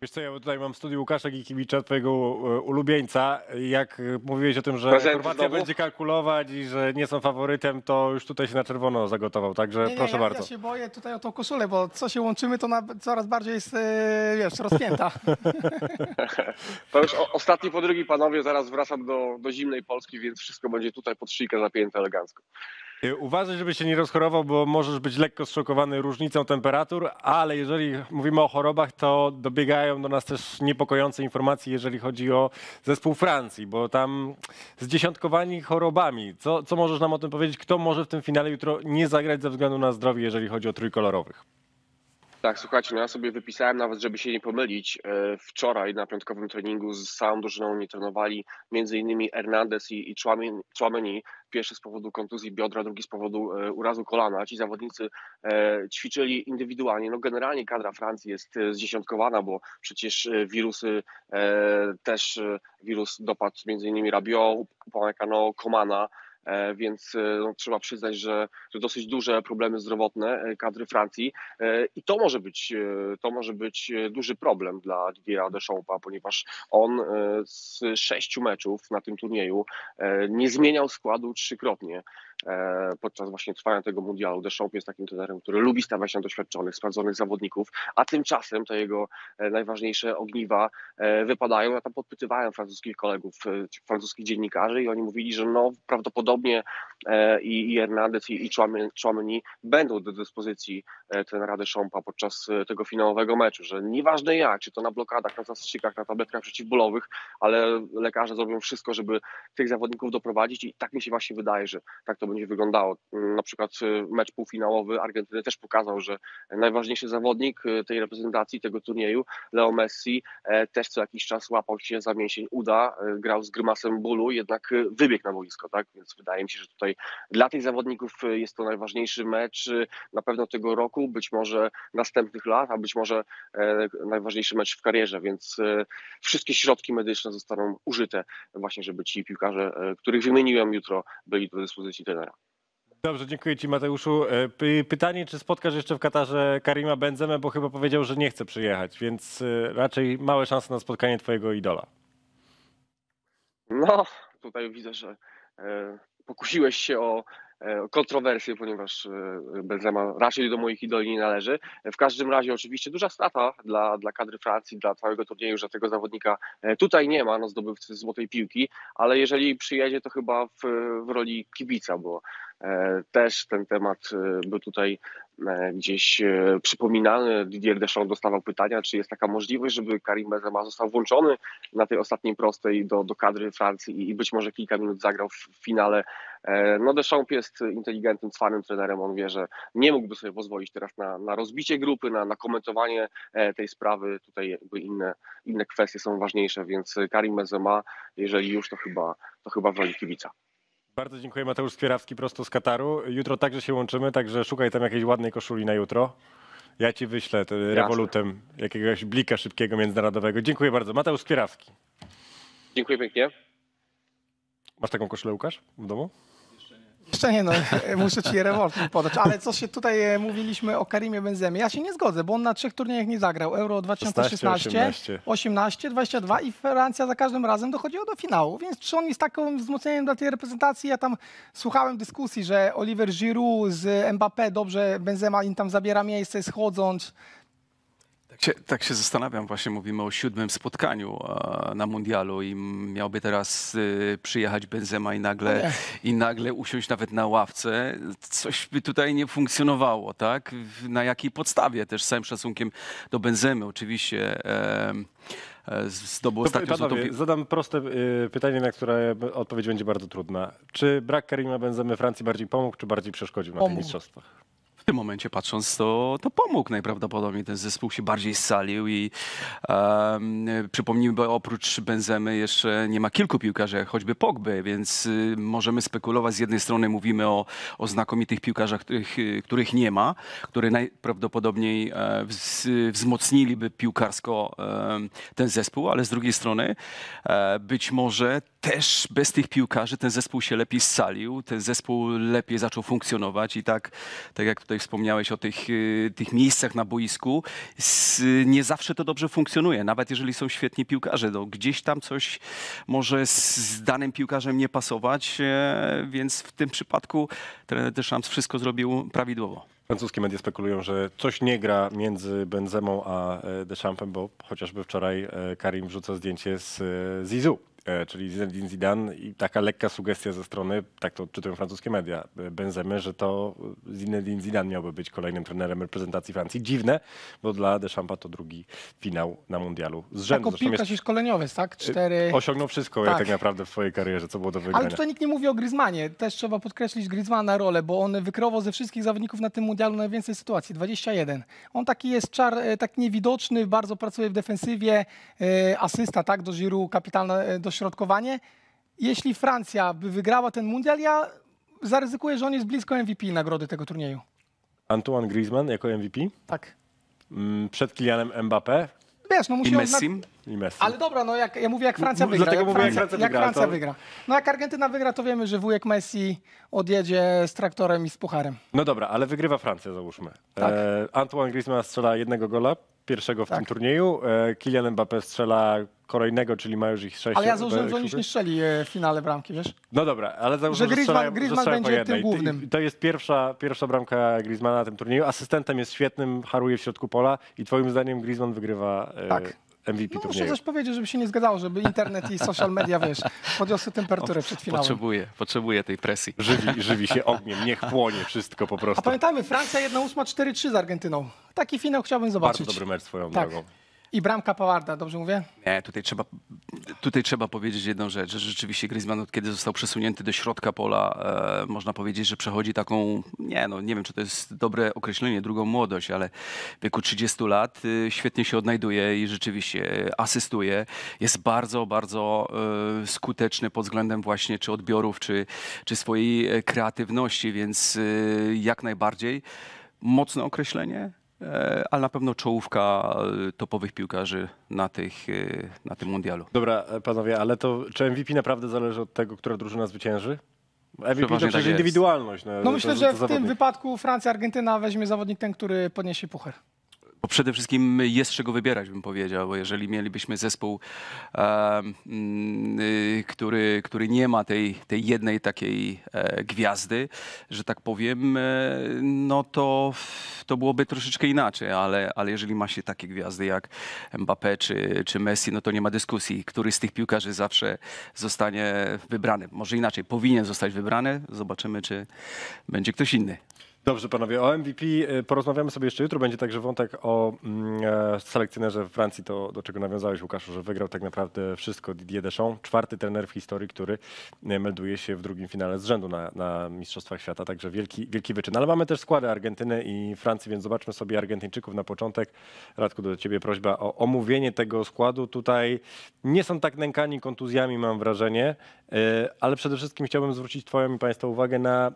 Wiesz co, ja tutaj mam w studiu Łukasza Gikibicza, twojego e, ulubieńca. Jak e, mówiłeś o tym, że Prezent Chorwacja będzie kalkulować i że nie są faworytem, to już tutaj się na czerwono zagotował, także nie, nie, proszę ja, bardzo. Ja się boję tutaj o tą koszulę, bo co się łączymy, to coraz bardziej jest, e, wiesz, rozpięta. to już o, ostatni po drugi, panowie, zaraz wracam do, do zimnej Polski, więc wszystko będzie tutaj pod szyjkę zapięte elegancko. Y, uważaj, żeby się nie rozchorował, bo możesz być lekko zszokowany różnicą temperatur, ale jeżeli mówimy o chorobach, to dobiegają do nas też niepokojące informacje, jeżeli chodzi o zespół Francji, bo tam zdziesiątkowani chorobami. Co, co możesz nam o tym powiedzieć? Kto może w tym finale jutro nie zagrać ze względu na zdrowie, jeżeli chodzi o trójkolorowych? Tak, słuchajcie, no ja sobie wypisałem nawet, żeby się nie pomylić. E, wczoraj na piątkowym treningu z całą drużyną nie trenowali m.in. Hernandez i, i Pierwszy z powodu kontuzji biodra, drugi z powodu e, urazu kolana. Ci zawodnicy e, ćwiczyli indywidualnie. No generalnie kadra Francji jest zdziesiątkowana, bo przecież wirusy też, wirus dopadł m.in. Rabiot, Upamecano, Komana. E, więc e, no, trzeba przyznać, że, to dosyć duże problemy zdrowotne e, kadry Francji i to może być, to może być duży problem dla Didiera Deschampa, ponieważ on z sześciu meczów na tym turnieju nie zmieniał składu trzykrotnie. E, podczas właśnie trwania tego mundialu. Deschamps jest takim trenerem, który lubi stawiać na doświadczonych, sprawdzonych zawodników, a tymczasem te jego e, najważniejsze ogniwa e, wypadają. Ja tam podpytywałem francuskich kolegów, francuskich dziennikarzy i oni mówili, że no prawdopodobnie E, i, Hernandez i, i będą do dyspozycji e, trenera Deschampa podczas e, tego finałowego meczu, że nieważne jak, czy to na blokadach, na zastrzykach, na tabletkach przeciwbólowych, ale lekarze zrobią wszystko, żeby tych zawodników doprowadzić i tak mi się właśnie wydaje, że tak to będzie wyglądało. Mm, na przykład mecz półfinałowy Argentyny też pokazał, że najważniejszy zawodnik tej reprezentacji, tego turnieju, Leo Messi, też co jakiś czas łapał się za mięsień uda, grał z grymasem bólu, jednak wybiegł na boisko, tak? Więc wydaje mi się, że tutaj dla tych zawodników e, jest to najważniejszy mecz e, na pewno tego roku, być może następnych lat, a być może e, najważniejszy mecz w karierze, więc wszystkie środki medyczne zostaną użyte właśnie, żeby ci piłkarze, których wymieniłem jutro, byli do dyspozycji trenera. Dobrze, dziękuję Ci Mateuszu. Pytanie, czy spotkasz jeszcze w Katarze Karima Benzemę, bo chyba powiedział, że nie chce przyjechać, więc raczej małe szanse na spotkanie Twojego idola. No, tutaj widzę, że pokusiłeś się o E, kontrowersje, ponieważ e, Benzema raczej do moich idoli nie należy. E, w każdym razie oczywiście duża strata dla, dla kadry Francji, dla całego turnieju, że tego zawodnika tutaj nie ma, no zdobywcy złotej piłki, ale jeżeli przyjedzie, to chyba w, w roli kibica, bo też ten temat był tutaj gdzieś przypominany. Didier Deschamps dostawał pytania, czy jest taka możliwość, żeby Karim Benzema został włączony na tej ostatniej prostej do, do kadry Francji i być może kilka minut zagrał w finale E, no Deschamps jest inteligentnym, cwanym trenerem, on wie, że nie mógłby sobie pozwolić teraz na, na rozbicie grupy, na, na komentowanie e, tej sprawy, tutaj jakby inne, inne kwestie są ważniejsze, więc Karim Benzema, jeżeli już, to chyba, to chyba w roli kibica. Bardzo dziękuję Mateusz Spierawski prosto z Kataru. Jutro także się łączymy, także szukaj tam jakiejś ładnej koszuli na jutro. Ja ci wyślę e, rewolutem jakiegoś blika szybkiego międzynarodowego. Dziękuję bardzo. Mateusz Spierawski. Dziękuję pięknie. Masz taką koszulę, Łukasz, w domu? Jeszcze nie, no, muszę ci rewolwer podać. Ale co się tutaj e, mówiliśmy o Karimie Benzemie. Ja się nie zgodzę, bo on na trzech turniejach nie zagrał. Euro 2016, 18, 18 22 i Francja za każdym razem dochodziła do finału. Więc czy on jest takim wzmocnieniem dla tej reprezentacji? Ja tam słuchałem dyskusji, że Oliver Giroud z Mbappé dobrze, Benzema im tam zabiera miejsce schodząc. Tak się, tak się, zastanawiam, właśnie mówimy o siódmym spotkaniu na mundialu i miałby teraz y, przyjechać Benzema i nagle, i nagle usiąść nawet na ławce. Coś by tutaj nie funkcjonowało, tak? Na jakiej podstawie? Też z całym szacunkiem do Benzemy oczywiście e, zdobył ostatnio panowie, złotą... Zadam proste y, pytanie, na które odpowiedź będzie bardzo trudna. Czy brak Karima Benzemy Francji bardziej pomógł, czy bardziej przeszkodził na tych mistrzostwach? tym momencie patrząc, to, to pomógł najprawdopodobniej. Ten zespół się bardziej scalił i um, przypomnijmy, oprócz Benzemy jeszcze nie ma kilku piłkarzy, choćby Pogby, więc y, możemy spekulować. Z jednej strony mówimy o, o znakomitych piłkarzach, których, których nie ma, które najprawdopodobniej e, wz, wzmocniliby piłkarsko e, ten zespół, ale z drugiej strony e, być może też bez tych piłkarzy ten zespół się lepiej scalił, ten zespół lepiej zaczął funkcjonować i tak, tak jak tutaj tutaj wspomniałeś o tych, y, tych miejscach na boisku, nie zawsze to dobrze funkcjonuje, nawet jeżeli są świetni piłkarze. No, gdzieś tam coś może z danym piłkarzem nie pasować, e, więc w tym przypadku trener Deschamps wszystko zrobił prawidłowo. Francuskie media spekulują, że coś nie gra między Benzemą a e, Deschampem, bo chociażby wczoraj e, Karim wrzuca zdjęcie z Zizou. E, czyli Zinedine Zidane i taka lekka sugestia ze strony, tak to czytają francuskie media, e, Benzemy, że to Zinedine Zidane miałby być kolejnym trenerem reprezentacji Francji. Dziwne, bo dla Deschampa to drugi finał na mundialu z rzędu. Jako piłkarz jest... szkoleniowiec, tak? E, Cztery... Osiągnął wszystko tak. tak naprawdę w swojej karierze, co było do wygrania. Ale tutaj nikt nie mówi o Griezmannie. Też trzeba podkreślić Griezmana rolę, bo on wykrował ze wszystkich zawodników na tym mundialu najwięcej sytuacji, 21. On taki jest czar, tak niewidoczny, bardzo pracuje w defensywie, asysta tak do Giroud, kapitalna do uśrodkowanie. Jeśli Francja by wygrała ten mundial, ja zaryzykuję, że on jest blisko MVP nagrody tego turnieju. Antoine Griezmann jako MVP? Tak. Mm, przed Kilianem Mbappé? Wiesz, no musi I Messim? I Ale dobra, no jak, ja mówię, jak Francja wygra. Dlatego jak mówię, Francja, jak Francja, wygra, jak Francja to... wygra. No jak Argentyna wygra, to wiemy, że wujek Messi odjedzie z traktorem i z pucharem. No dobra, ale wygrywa Francja, załóżmy. Tak. E, Antoine Griezmann strzela jednego gola, pierwszego w tak. tym turnieju. E, Kylian Mbappé strzela kolejnego, czyli ma już ich sześć. Ale ja e, założyłem, że oni nie strzeli e, w finale bramki, wiesz? No dobra, ale założyłem, że, że Griezmann, strzela, Griezmann będzie tym głównym. to jest pierwsza, pierwsza bramka Griezmana na tym turnieju. Asystentem jest świetnym, haruje w środku pola i twoim zdaniem Griezmann wygrywa tak. MVP no, turnieju. Muszę coś powiedzieć, żeby się nie zgadzało, żeby internet i social media, wiesz, podniosły temperaturę przed finałem. Potrzebuje, potrzebuje tej presji. Żywi, żywi się ogniem, niech płonie wszystko po prostu. A pamiętajmy, Francja 1-8, 4-3 z Argentyną. Taki finał chciałbym zobaczyć. Bardzo dobry mecz swoją tak. drogą. I bramka Pawarda, dobrze mówię? Nie, tutaj trzeba, tutaj trzeba powiedzieć jedną rzecz, że rzeczywiście Griezmann od kiedy został przesunięty do środka pola, e, można powiedzieć, że przechodzi taką, nie no, nie wiem czy to jest dobre określenie, drugą młodość, ale w wieku 30 lat e, świetnie się odnajduje i rzeczywiście asystuje. Jest bardzo, bardzo e, skuteczny pod względem właśnie czy odbiorów, czy, czy swojej e, kreatywności, więc e, jak najbardziej mocne określenie, E, ale na pewno czołówka e, topowych piłkarzy na, tych, e, na tym mundialu. Dobra, panowie, ale to czy MVP naprawdę zależy od tego, która drużyna zwycięży? MVP to przecież tak indywidualność. No, no myślę, że w tym wypadku Francja-Argentyna weźmie zawodnik ten, który podniesie puchar. Bo przede wszystkim jest czego wybierać, bym powiedział, bo jeżeli mielibyśmy zespół, mm, y, który, który nie ma tej, tej jednej takiej e, gwiazdy, że tak powiem, e, no to, to byłoby troszeczkę inaczej, ale, ale jeżeli ma się takie gwiazdy jak Mbappé czy, czy Messi, no to nie ma dyskusji, który z tych piłkarzy zawsze zostanie wybrany. Może inaczej, powinien zostać wybrany. Zobaczymy, czy będzie ktoś inny. Dobrze, panowie, o MVP y, porozmawiamy sobie jeszcze jutro. Będzie także wątek o mm, e, selekcjonerze w Francji, to do czego nawiązałeś, Łukaszu, że wygrał tak naprawdę wszystko Didier Deschamps, czwarty trener w historii, który y, melduje się w drugim finale z rzędu na, na Mistrzostwach Świata, także wielki, wielki wyczyn. Ale mamy też składy Argentyny i Francji, więc zobaczmy sobie Argentyńczyków na początek. Radku, do ciebie prośba o omówienie tego składu. Tutaj nie są tak nękani kontuzjami, mam wrażenie, y, ale przede wszystkim chciałbym zwrócić twoją i państwa uwagę na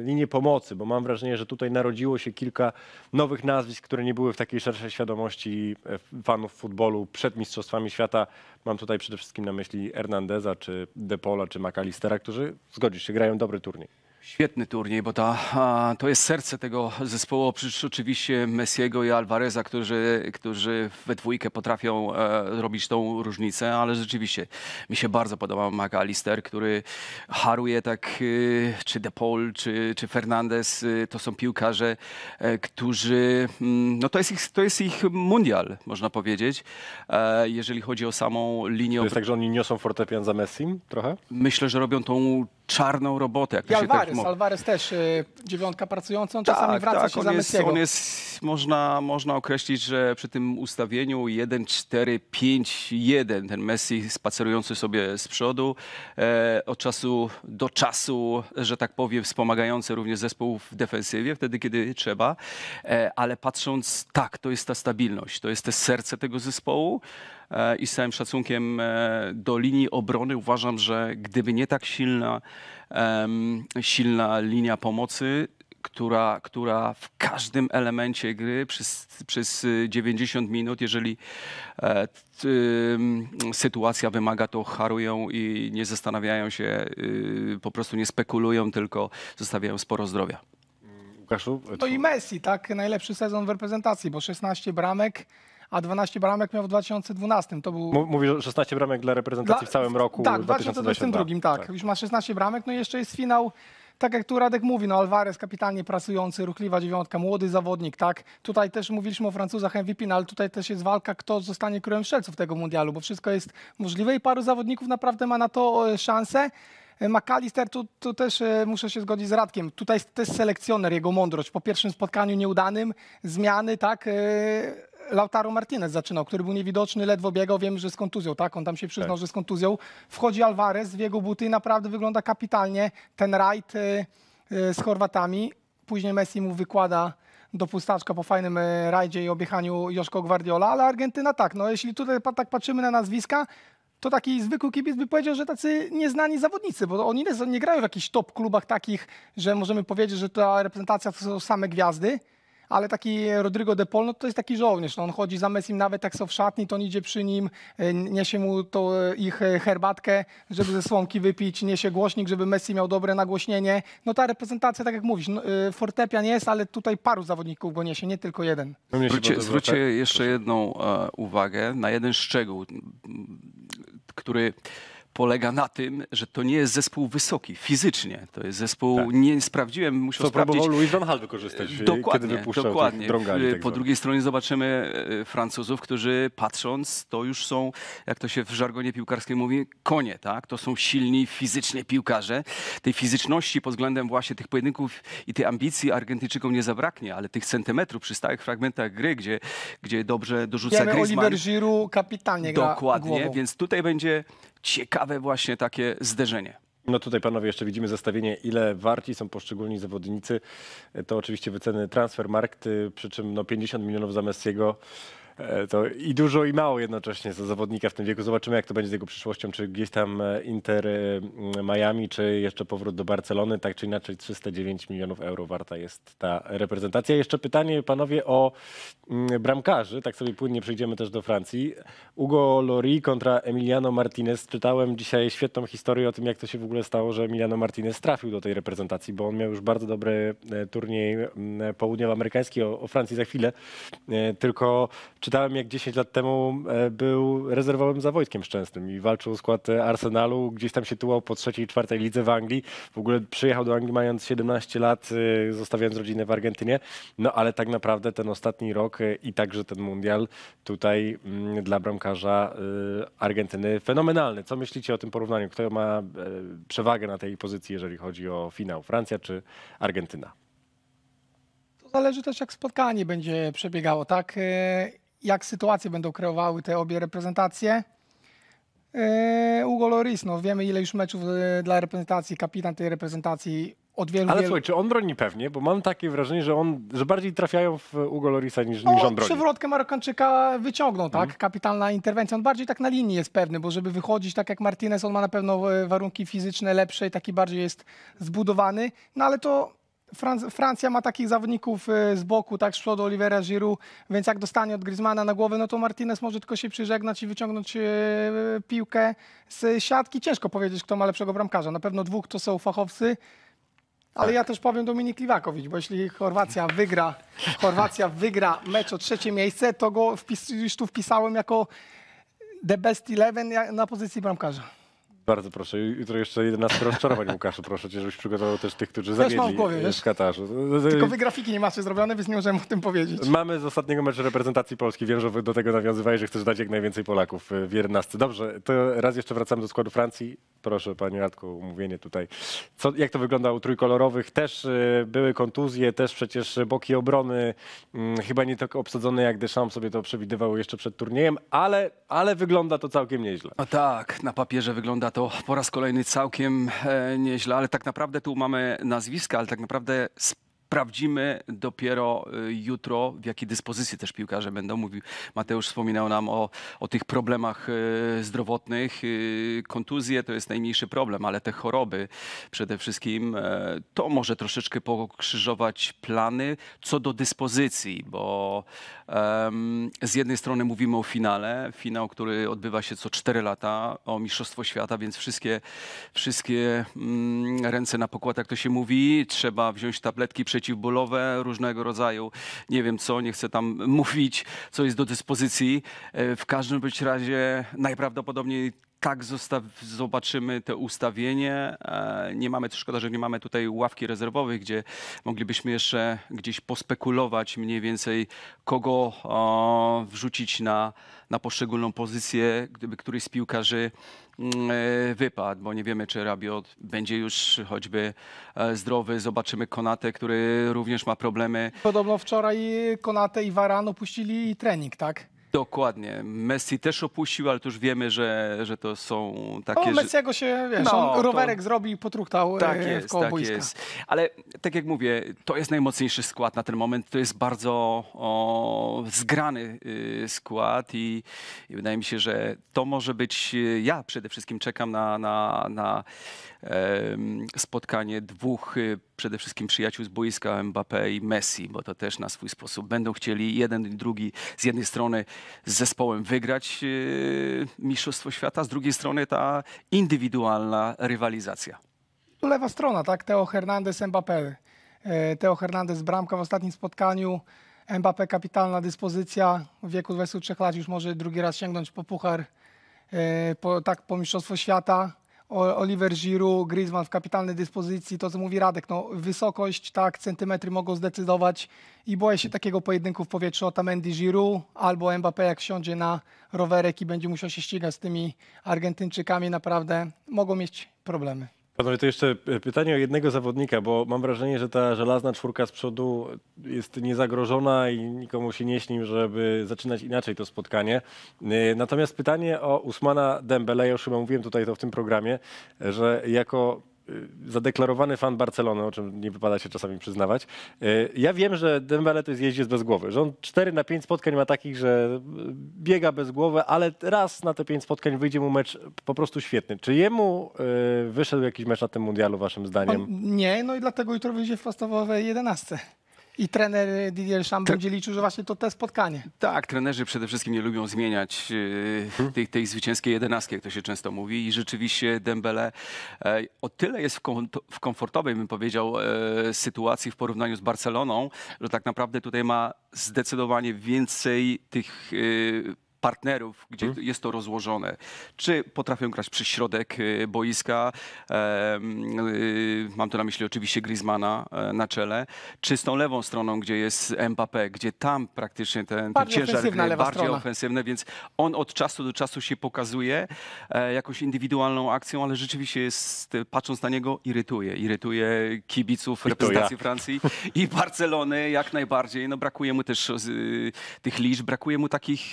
linię pomocy, bo mam wrażenie, wrażenie, że tutaj narodziło się kilka nowych nazwisk, które nie były w takiej szerszej świadomości e, fanów futbolu przed Mistrzostwami Świata. Mam tutaj przede wszystkim na myśli Hernandeza, czy Depola, czy McAllistera, którzy, zgodzisz się, grają dobry turniej. Świetny turniej, bo ta, a, to jest serce tego zespołu. Oprócz oczywiście Messiego i Alvareza, którzy, którzy we dwójkę potrafią e, robić tą różnicę, ale rzeczywiście mi się bardzo podoba McAllister, który haruje tak, y, czy Depol, czy, czy Fernandez. Y, to są piłkarze, e, którzy, mm, no to jest, ich, to jest ich mundial, można powiedzieć, e, jeżeli chodzi o samą linię. To jest tak, że oni niosą fortepian za Messim trochę? Myślę, że robią tą czarną robotę. Jak I tak Alvarez, tak Alvarez też y, dziewiątka pracująca, on tak, czasami wraca tak, się za jest, Messiego. On jest, można, można określić, że przy tym ustawieniu 1-4-5-1 ten Messi spacerujący sobie z przodu, e, od czasu do czasu, że tak powiem, wspomagający również zespół w defensywie, wtedy kiedy trzeba, e, ale patrząc tak, to jest ta stabilność, to jest te serce tego zespołu, E, i z całym szacunkiem e, do linii obrony uważam, że gdyby nie tak silna, silna linia pomocy, która, która w każdym elemencie gry przez, przez 90 minut, jeżeli e, t, y, sytuacja wymaga, to harują i nie zastanawiają się, y, po prostu nie spekulują, tylko zostawiają sporo zdrowia. Mm, Łukaszu? E, no i Messi, tak? Najlepszy sezon w reprezentacji, bo 16 bramek a 12 bramek miał w 2012. To był... Mówisz 16 bramek dla reprezentacji dla... w całym roku Tak, w 2022, tak. tak. Już ma 16 bramek, no i jeszcze jest finał tak jak tu Radek mówi, no Alvarez kapitalnie pracujący, ruchliwa dziewiątka, młody zawodnik, tak? Tutaj też mówiliśmy o Francuzach MVP, no, ale tutaj też jest walka, kto zostanie królem szelców tego mundialu, bo wszystko jest możliwe i paru zawodników naprawdę ma na to e, szansę. E, McAllister, tu, tu, też e, muszę się zgodzić z Radkiem. Tutaj też selekcjoner, jego mądrość. Po pierwszym spotkaniu nieudanym, zmiany, tak? Lautaro Martinez zaczynał, który był niewidoczny, ledwo biegał, wiemy, że z kontuzją, tak? On tam się przyznał, tak. że z kontuzją. Wchodzi Alvarez w jego buty i naprawdę wygląda kapitalnie ten rajd y, y, z Chorwatami. Później Messi mu wykłada do pustaczka po fajnym y, rajdzie i objechaniu Joszko Guardiola, ale Argentyna tak, no jeśli tutaj tak patrzymy na nazwiska, to taki zwykły kibic by powiedział, że tacy nieznani zawodnicy, bo oni nie, nie grają w jakichś top klubach takich, że możemy powiedzieć, że ta reprezentacja to są same gwiazdy ale taki Rodrigo de Paul, no to jest taki żołnierz. No on chodzi za Messim, nawet jak są w szatni, to on idzie przy nim, e, niesie mu to e, ich e, herbatkę, żeby ze słomki wypić, niesie głośnik, żeby Messi miał dobre nagłośnienie. No ta reprezentacja, tak jak mówisz, no, fortepian jest, ale tutaj paru zawodników go niesie, nie tylko jeden. No zwróćcie, zwróćcie tak? jeszcze jedną uh, uwagę na jeden szczegół, który polega na tym, że to nie jest zespół wysoki fizycznie. To jest zespół, tak. nie sprawdziłem, muszę Co sprawdzić. próbował Louis van Hal wykorzystać, e, dokładnie, kiedy wypuszczał Dokładnie. Drągali, tak po drugiej stronie zobaczymy e, Francuzów, którzy patrząc, to już są, jak to się w żargonie piłkarskim mówi, konie. Tak? To są silni fizycznie piłkarze. Tej fizyczności pod względem właśnie tych pojedynków i tej ambicji Argentyńczykom nie zabraknie, ale tych centymetrów przy stałych fragmentach gry, gdzie, gdzie dobrze dorzuca Griezmann. Oliver Giroud kapitanie gra Dokładnie, głową. więc tutaj będzie ciekawe właśnie takie zderzenie. No tutaj panowie jeszcze widzimy zestawienie, ile warci są poszczególni zawodnicy. To oczywiście wyceny transfer markt, przy czym no 50 milionów zamiast jego E, to i dużo i mało jednocześnie za zawodnika w tym wieku. Zobaczymy, jak to będzie z jego przyszłością, czy gdzieś tam e, Inter e, Miami, czy jeszcze powrót do Barcelony. Tak czy inaczej 309 milionów euro warta jest ta reprezentacja. Jeszcze pytanie, panowie, o mm, bramkarzy. Tak sobie płynnie przejdziemy też do Francji. Hugo Lori kontra Emiliano Martinez. Czytałem dzisiaj świetną historię o tym, jak to się w ogóle stało, że Emiliano Martinez trafił do tej reprezentacji, bo on miał już bardzo dobry turniej południowoamerykański. O, o Francji za chwilę. Tylko czytałem jak 10 lat temu e, był rezerwowym za Wojtkiem Szczęsnym i walczył o skład e, Arsenalu, gdzieś tam się tułał po trzeciej i czwartej lidze w Anglii. W ogóle przyjechał do Anglii mając 17 lat, e, zostawiając rodzinę w Argentynie. No ale tak naprawdę ten ostatni rok i także ten mundial tutaj mm, dla bramkarza Argentyny fenomenalny. Co myślicie o tym porównaniu? Kto ma przewagę na tej pozycji, jeżeli chodzi o finał? Francja czy Argentyna? zależy też, jak spotkanie będzie przebiegało, tak? jak sytuację będą kreowały te obie reprezentacje. Yy, Ugo Loris, no wiemy ile już meczów yy, dla reprezentacji, kapitan tej reprezentacji od wielu Ale wielu... słuchaj, czy on broni pewnie? Bo mam takie wrażenie, że on, że bardziej trafiają w Ugo Lorisa niż, no, niż on broni. przewrotkę Marokańczyka wyciągnął, tak? Mm. Kapitalna interwencja. On bardziej tak na linii jest pewny, bo żeby wychodzić tak jak Martinez, on ma na pewno e, warunki fizyczne lepsze i taki bardziej jest zbudowany. No ale to Francja ma takich zawodników y, z boku, tak z przodu Olivera Giroud, więc jak dostanie od Griezmana na głowę, no to Martinez może tylko się przyżegnać i wyciągnąć y, piłkę z siatki. Ciężko powiedzieć, kto ma lepszego bramkarza. Na pewno dwóch to są fachowcy. Ale ja tak. też powiem Dominik Liwakowicz, bo jeśli Chorwacja wygra, Chorwacja wygra mecz o trzecie miejsce, to go wpis, już tu wpisałem jako the best eleven na pozycji bramkarza. Bardzo proszę. Jutro jeszcze 11 rozczarowań, Łukaszu. Proszę cię, żebyś przygotował też tych, którzy zawiedli w, e, w e, e, Tylko wy grafiki nie macie zrobione, więc nie możemy o tym powiedzieć. Mamy z ostatniego meczu reprezentacji Polski. Wiem, że do tego nawiązywałeś, że chcesz dać jak najwięcej Polaków w 11. Dobrze, to raz jeszcze wracamy do składu Francji. Proszę, panie Radku, umówienie tutaj. Co, jak to wygląda u trójkolorowych? Też były kontuzje, też przecież boki obrony mm, chyba nie tak obsadzone, jak Deschamps sobie to przewidywał jeszcze przed turniejem, ale, ale wygląda to całkiem nieźle. A tak, na papierze wygląda to po raz kolejny całkiem e, nieźle, ale tak naprawdę tu mamy nazwiska, ale tak naprawdę sprawdzimy dopiero y, jutro, w jakiej dyspozycji też piłkarze będą. Mówił, Mateusz wspominał nam o, o tych problemach y, zdrowotnych. Y, kontuzje to jest najmniejszy problem, ale te choroby przede wszystkim e, to może troszeczkę pokrzyżować plany co do dyspozycji, bo um, z jednej strony mówimy o finale, finał, który odbywa się co 4 lata, o Mistrzostwo Świata, więc wszystkie, wszystkie mm, ręce na pokład, jak to się mówi, trzeba wziąć tabletki, przy przeciwbólowe, różnego rodzaju, nie wiem co, nie chcę tam mówić, co jest do dyspozycji. E, w każdym bądź razie najprawdopodobniej tak zobaczymy to ustawienie. E, nie mamy, szkoda, że nie mamy tutaj ławki rezerwowej, gdzie moglibyśmy jeszcze gdzieś pospekulować mniej więcej, kogo wrzucić na, na poszczególną pozycję, gdyby któryś z piłkarzy Mm, e, wypadł, bo nie wiemy, czy Rabiot będzie już choćby e, zdrowy. Zobaczymy Konate, który również ma problemy. Podobno wczoraj Konate i Varan opuścili trening, tak? Dokładnie. Messi też opuścił, ale to już wiemy, że, że to są takie... O, Messiego się, wiesz, no, on rowerek to... zrobił i potruchtał e, tak jest, w koło tak boiska. Jest. Ale tak jak mówię, to jest najmocniejszy skład na ten moment. To jest bardzo o, zgrany y, skład i, i, wydaje mi się, że to może być... Y, ja przede wszystkim czekam na, na, na spotkanie dwóch y, przede wszystkim przyjaciół z boiska Mbappé i Messi, bo to też na swój sposób będą chcieli jeden i drugi z jednej strony z zespołem wygrać y, Mistrzostwo Świata, z drugiej strony ta indywidualna rywalizacja. lewa strona, tak? Teo Hernandez, Mbappé. E, Teo Hernandez bramka w ostatnim spotkaniu. Mbappé kapitalna dyspozycja. W wieku 23 lat już może drugi raz sięgnąć po puchar, e, po, tak po Mistrzostwo Świata. Oliver Giroud, Griezmann w kapitalnej dyspozycji, to co mówi Radek, no wysokość, tak, centymetry mogą zdecydować i boję się takiego pojedynku w powietrzu Otamendi no, Giroud albo Mbappé jak siądzie na rowerek i będzie musiał się ścigać z tymi Argentyńczykami, naprawdę mogą mieć problemy. Panowie, to jeszcze pytanie o jednego zawodnika, bo mam wrażenie, że ta żelazna czwórka z przodu jest niezagrożona i nikomu się nie śni, żeby zaczynać inaczej to spotkanie. Y, natomiast pytanie o Usmana Dembele, ja już chyba mówiłem tutaj to w tym programie, że jako Y, zadeklarowany fan Barcelony, o czym nie wypada się czasami przyznawać. Y, ja wiem, że Dembele to jest jeździec bez głowy, że on 4 na 5 spotkań ma takich, że y, biega bez głowy, ale raz na te 5 spotkań wyjdzie mu mecz po prostu świetny. Czy jemu wyszedł jakiś mecz na tym mundialu, waszym zdaniem? On nie, no i dlatego jutro wyjdzie w podstawowej 11. I trener Didier Szam będzie liczył, że właśnie to te spotkanie. Tak, trenerzy przede wszystkim nie lubią zmieniać yy, tej, tej zwycięskiej jedenastki, jak to się często mówi. I rzeczywiście Dembele e, o tyle jest w, kom, w komfortowej, bym powiedział, e, sytuacji w porównaniu z Barceloną, że tak naprawdę tutaj ma zdecydowanie więcej tych partnerów, gdzie hmm. jest to rozłożone. Czy potrafią grać przez środek y, boiska? Y, mam tu na myśli oczywiście Griezmana e, na czele. Czy z tą lewą stroną, gdzie jest Mbappé, gdzie tam praktycznie ten, ten ciężar jest bardziej strona. ofensywny, więc on od czasu do czasu się pokazuje e, jakąś indywidualną akcją, ale rzeczywiście jest, patrząc na niego, irytuje. Irytuje kibiców I reprezentacji ja. Francji i Barcelony jak najbardziej. No brakuje mu też tych liczb, brakuje mu takich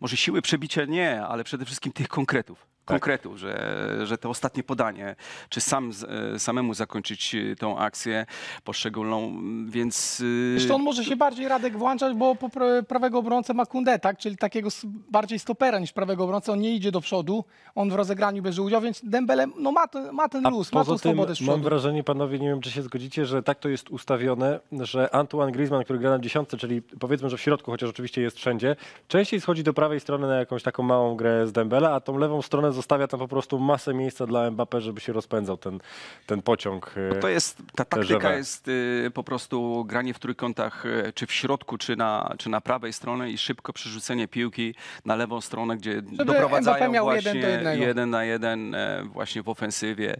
może siły przebicia nie, ale przede wszystkim tych konkretów. Tak. konkretu, że, że to ostatnie podanie, czy sam, samemu zakończyć y, tą akcję poszczególną, więc... Zresztą y, on może się bardziej Radek włączać, bo po pra- prawego obrońcę ma Kundę, tak? czyli takiego bardziej stopera niż prawego obrońcę. On nie idzie do przodu, on w rozegraniu bierze udział, więc Dembele no, ma, ten- ma ten luz, ma tą swobodę z mam wrażenie, panowie, nie wiem, czy się zgodzicie, że tak to jest ustawione, że Antoine Griezmann, który gra na dziesiątce, czyli powiedzmy, że w środku, chociaż oczywiście jest wszędzie, częściej schodzi do prawej strony na jakąś taką małą grę z Dembele, a tą lewą stronę zostawia tam po prostu masę miejsca dla Mbappé, żeby się rozpędzał ten, ten pociąg. E, to jest, ta taktyka jest y, po prostu granie w trójkątach, e, czy w środku, czy na, czy na prawej stronie i szybko przerzucenie piłki na lewą stronę, gdzie żeby doprowadzają właśnie jeden, jeden, na jeden e, właśnie w ofensywie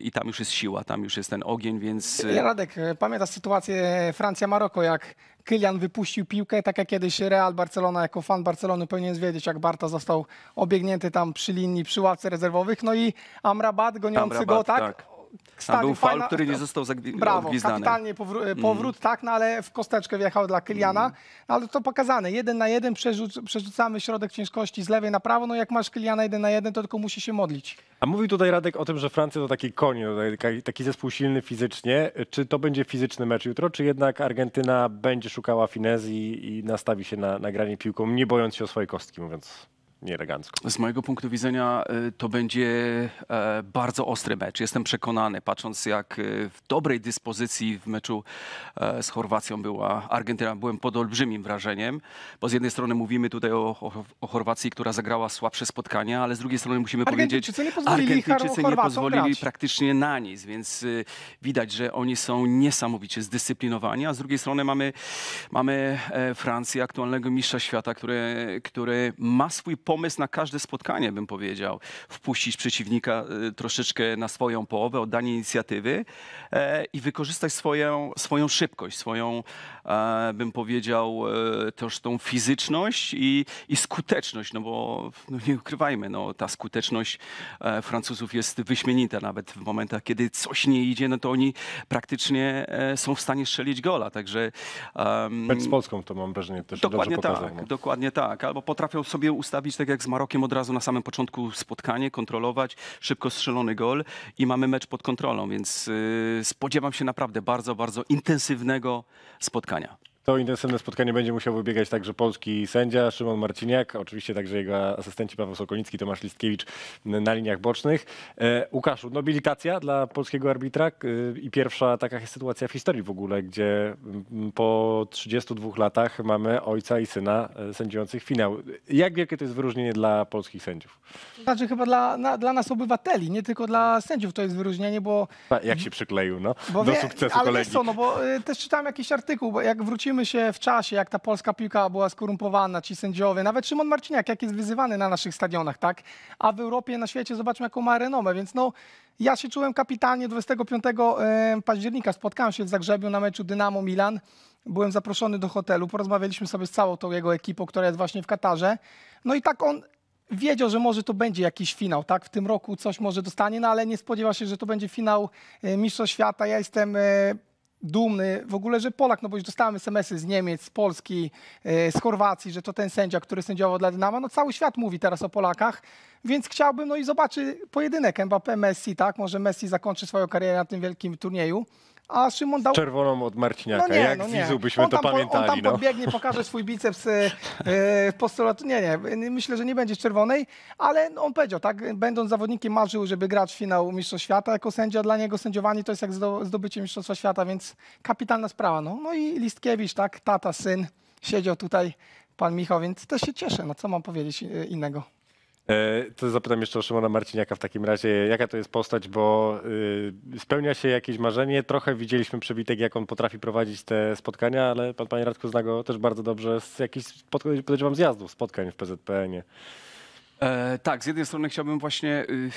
i tam już jest siła, tam już jest ten ogień, więc... Radek, pamiętasz sytuację Francja-Maroko, jak Kylian wypuścił piłkę, tak jak kiedyś Real Barcelona, jako fan Barcelony powinien wiedzieć, jak Barta został obiegnięty tam przy linii, przy ławce rezerwowych. No i Amrabat goniący Amrabat, go, tak? tak Stary, był fajna, który nie został Brawo, odgwizdany. kapitalnie powró mhm. powrót, mm. tak, no ale w kosteczkę wjechał dla Kyliana. Mm. ale to pokazane, jeden na jeden przerzuc przerzucamy środek ciężkości z lewej na prawo, no jak masz Kyliana jeden na jeden, to tylko musi się modlić. A mówił tutaj Radek o tym, że Francja to taki koń, no, taki zespół silny fizycznie. Czy to będzie fizyczny mecz jutro, czy jednak Argentyna będzie szukała finezji i nastawi się na, na granie piłką, nie bojąc się o swojej kostki, mówiąc nieelegancko. Z mojego punktu widzenia y, to będzie e, bardzo ostry mecz. Jestem przekonany, patrząc jak y, w dobrej dyspozycji w meczu e, z Chorwacją była Argentyna, byłem pod olbrzymim wrażeniem, bo z jednej strony mówimy tutaj o, o, o Chorwacji, która zagrała słabsze spotkania, ale z drugiej strony musimy powiedzieć, że Argentyńczycy nie pozwolili grać. praktycznie na nic, więc y, widać, że oni są niesamowicie zdyscyplinowani, a z drugiej strony mamy, mamy e, Francję, aktualnego mistrza świata, który, który ma swój pomysł, pomysł na każde spotkanie, bym powiedział. Wpuścić przeciwnika y, troszeczkę na swoją połowę, oddanie inicjatywy e, i wykorzystać swoją, swoją szybkość, swoją, e, bym powiedział, e, też tą fizyczność i, i skuteczność, no bo no nie ukrywajmy, no, ta skuteczność Francuzów jest wyśmienita, nawet w momentach, kiedy coś nie idzie, no to oni praktycznie są w stanie strzelić gola, także... Um, z Polską to mam wrażenie też dokładnie dobrze tak, pokazane. tak, Dokładnie tak, albo potrafią sobie ustawić tak jak z Marokiem od razu na samym początku spotkanie, kontrolować, szybko strzelony gol i mamy mecz pod kontrolą, więc y, spodziewam się naprawdę bardzo, bardzo intensywnego spotkania. To intensywne spotkanie będzie musiał wybiegać także polski sędzia Szymon Marciniak, oczywiście także jego asystenci Paweł Sokolnicki, Tomasz Listkiewicz na liniach bocznych. E, Łukaszu, nobilitacja dla polskiego arbitra e, i pierwsza taka sytuacja w historii w ogóle, gdzie mm, po 32 latach mamy ojca i syna e, sędziujących finał. Jak wielkie to jest wyróżnienie dla polskich sędziów? Znaczy chyba dla, na, dla nas obywateli, nie tylko dla sędziów to jest wyróżnienie, bo... Jak się przykleił, no, do wie, sukcesu ale kolegi. Ale no bo y, też czytałem jakiś artykuł, bo jak wrócimy cofnijmy się w czasie, jak ta polska piłka była skorumpowana, ci sędziowie, nawet Szymon Marciniak, jak jest wyzywany na naszych stadionach, tak? A w Europie, na świecie zobaczmy, jaką ma renomę, więc no... Ja się czułem kapitalnie 25 października. Spotkałem się w Zagrzebiu na meczu Dynamo Milan. Byłem zaproszony do hotelu, porozmawialiśmy sobie z całą tą jego ekipą, która jest właśnie w Katarze. No i tak on wiedział, że może to będzie jakiś finał, tak? W tym roku coś może dostanie, no ale nie spodziewa się, że to będzie finał e, Mistrzostw Świata. Ja jestem e, dumny w ogóle, że Polak, no bo już dostałem smsy z Niemiec, z Polski, e, z Chorwacji, że to ten sędzia, który sędziował dla Dynama, no cały świat mówi teraz o Polakach, więc chciałbym, no i zobaczy pojedynek Mbappé-Messi, tak, może Messi zakończy swoją karierę na tym wielkim turnieju, a Szymon dał... Czerwoną od Marciniaka, no nie, jak no z wizu byśmy on to pamiętali. On tam no. podbiegnie, pokaże swój biceps e, e, w e, Nie, nie, myślę, że nie będzie czerwonej, ale on powiedział, tak, będąc zawodnikiem marzył, żeby grać w finał Mistrzostw Świata jako sędzia. Dla niego sędziowanie to jest jak zdobycie Mistrzostwa Świata, więc kapitalna sprawa. No, no i Listkiewicz, tak, tata, syn, siedział tutaj pan Michał, więc też się cieszę, no co mam powiedzieć e, innego. E, to zapytam jeszcze o Szymona Marciniaka w takim razie, jaka to jest postać, bo y, spełnia się jakieś marzenie. Trochę widzieliśmy przebitek, jak on potrafi prowadzić te spotkania, ale pan, panie Radku, zna go też bardzo dobrze z jakichś, podejrzewam, zjazdów, spotkań w PZPN-ie. E, tak, z jednej strony chciałbym właśnie y,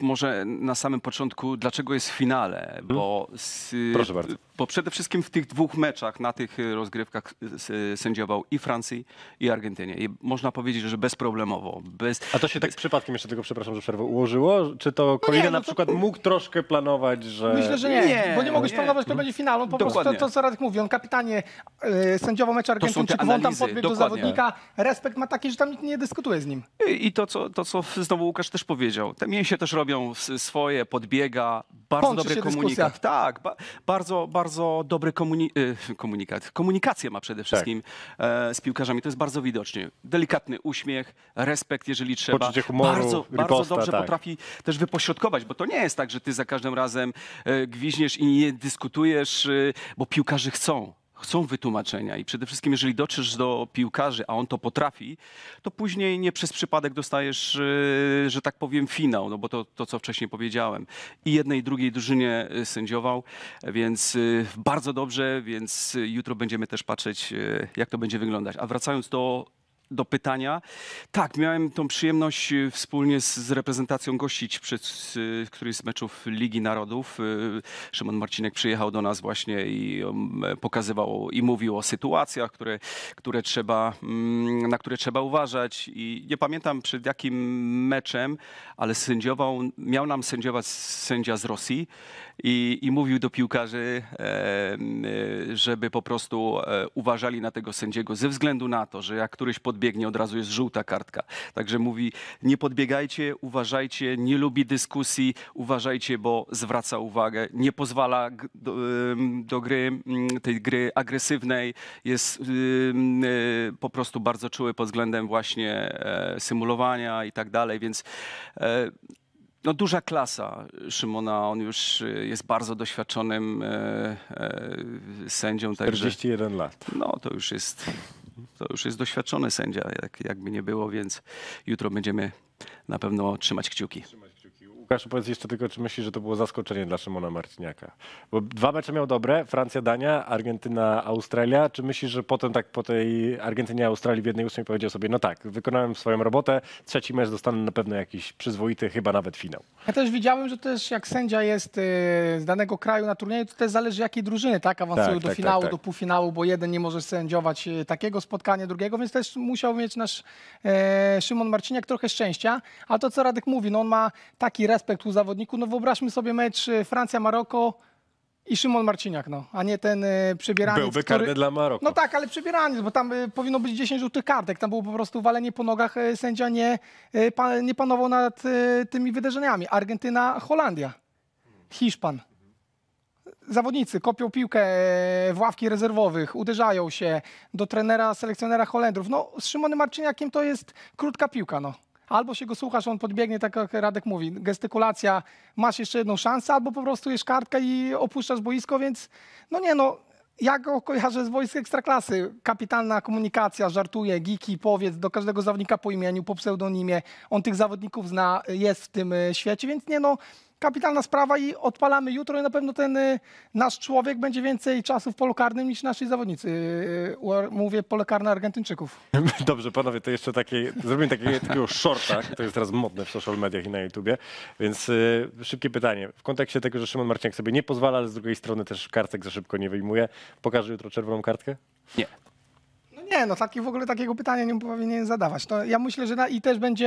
może na samym początku, dlaczego jest w finale? Mhm. Bo, z, Proszę bardzo. bo przede wszystkim w tych dwóch meczach, na tych e, rozgrywkach e, s- e, sędziował i Francji, i Argentynie. I można powiedzieć, że bezproblemowo. Bez, A to się tak przypadkiem, jeszcze tego przepraszam, że przerwę ułożyło? Czy to no kolega no na to- przykład mógł troszkę planować, że... Myślę, że nie, Nie, bo nie mogłeś nie. planować, kto będzie finał. On po prostu to, to, co Radek mówi, on kapitanie e, sędziowo mecz Argentyńczyków, on tam podbił podbiegł do zawodnika. Respekt ma taki, że tam nikt nie dyskutuje z nim. I to co, to, co znowu Łukasz też powiedział, te mięśnie się też robią swoje, podbiega, bardzo Kończy dobry komunikat. Dyskusja. Tak, ba bardzo, bardzo dobry komuni e, komunikat. Komunikację ma przede tak. wszystkim tak. z piłkarzami. To jest bardzo widocznie. Delikatny uśmiech, respekt, jeżeli trzeba. humoru, bardzo, riposta, bardzo dobrze tak. potrafi też wypośrodkować, bo to nie jest tak, że ty za każdym razem e, gwiźniesz i nie dyskutujesz, bo piłkarze chcą chcą wytłumaczenia i przede wszystkim, jeżeli dotrzesz do piłkarzy, a on to potrafi, to później nie przez przypadek dostajesz, e, że tak powiem, finał, no bo to, to co wcześniej powiedziałem. I jednej, i drugiej drużynie e, sędziował, więc e, bardzo dobrze, więc jutro będziemy też patrzeć, jak to będzie wyglądać. A wracając do do pytania. Tak, miałem tą przyjemność y, wspólnie z, z reprezentacją gościć przed y, któryś z meczów Ligi Narodów. Y, Szymon Marcinek przyjechał do nas właśnie i um, pokazywał i mówił o sytuacjach, które, które trzeba, mm, na które trzeba uważać. I nie pamiętam przed jakim meczem, ale sędziował, miał nam sędziować sędzia z Rosji i, i mówił do piłkarzy, żeby po prostu e, uważali na tego sędziego ze względu na to, że jak któryś pod podbiegnie, od razu jest żółta kartka. Także mówi, nie podbiegajcie, uważajcie, nie lubi dyskusji, uważajcie, bo zwraca uwagę, nie pozwala do, do gry, mm, tej gry agresywnej, jest y, po prostu bardzo czuły pod względem właśnie e, symulowania i tak dalej, więc e, no, duża klasa Szymona. On już y, jest bardzo doświadczonym e, e, sędzią. 41 także, lat. No to już jest to już jest doświadczony sędzia, jak, jakby nie było, więc jutro będziemy na pewno trzymać kciuki. Łukasz, powiedz jeszcze tylko, czy myślisz, że to było zaskoczenie dla Szymona Marciniaka? Bo dwa mecze miał dobre, Francja-Dania, Argentyna-Australia. Czy myślisz, że potem tak po tej Argentynie-Australii w jednej ósmej powiedział sobie, no tak, wykonałem swoją robotę, trzeci mecz dostanę na pewno jakiś przyzwoity, chyba nawet finał. Ja też widziałem, że też jak sędzia jest y, z danego kraju na turnieju, to też zależy jakiej drużyny, tak? Awansują tak, do tak, tak finału, tak, do półfinału, bo jeden nie może sędziować y, takiego spotkania, drugiego, więc też musiał mieć nasz e, Szymon Marciniak trochę szczęścia. A to, co Radek mówi, no on ma taki res aspekt u zawodniku. No wyobraźmy sobie mecz y, Francja-Maroko i Szymon Marciniak, no, a nie ten y, przebieraniec. Byłby który... karny dla Maroka. No tak, ale przebieranie, bo tam y, powinno być 10 żółtych kartek. Tam było po prostu walenie po nogach. Y, sędzia nie, y, pa, nie panował nad y, tymi wydarzeniami. Argentyna, Holandia, Hiszpan. Zawodnicy kopią piłkę y, w ławki rezerwowych, uderzają się do trenera, selekcjonera Holendrów. No, z Szymonem Marciniakiem to jest krótka piłka, no albo się go słuchasz, on podbiegnie, tak jak Radek mówi, gestykulacja, masz jeszcze jedną szansę, albo po prostu jesz kartkę i opuszczasz boisko, więc no nie no, ja go kojarzę z wojsk ekstraklasy. Kapitalna komunikacja, żartuje, giki, powiedz do każdego zawodnika po imieniu, po pseudonimie. On tych zawodników zna, jest w tym e, świecie, więc nie no, kapitalna sprawa i odpalamy jutro i na pewno ten y, nasz człowiek będzie więcej czasu w polu karnym niż nasi zawodnicy. Y, mówię pole karne Argentyńczyków. Dobrze, panowie, to jeszcze takie, zrobimy takie, takiego shorta, to jest teraz modne w social mediach i na YouTubie, więc y, szybkie pytanie. W kontekście tego, że Szymon Marcinek sobie nie pozwala, ale z drugiej strony też kartek za szybko nie wyjmuje, pokaże jutro czerwoną kartkę? Nie. Nie, no taki, w ogóle takiego pytania nie powinien zadawać. To ja myślę, że na, i też będzie...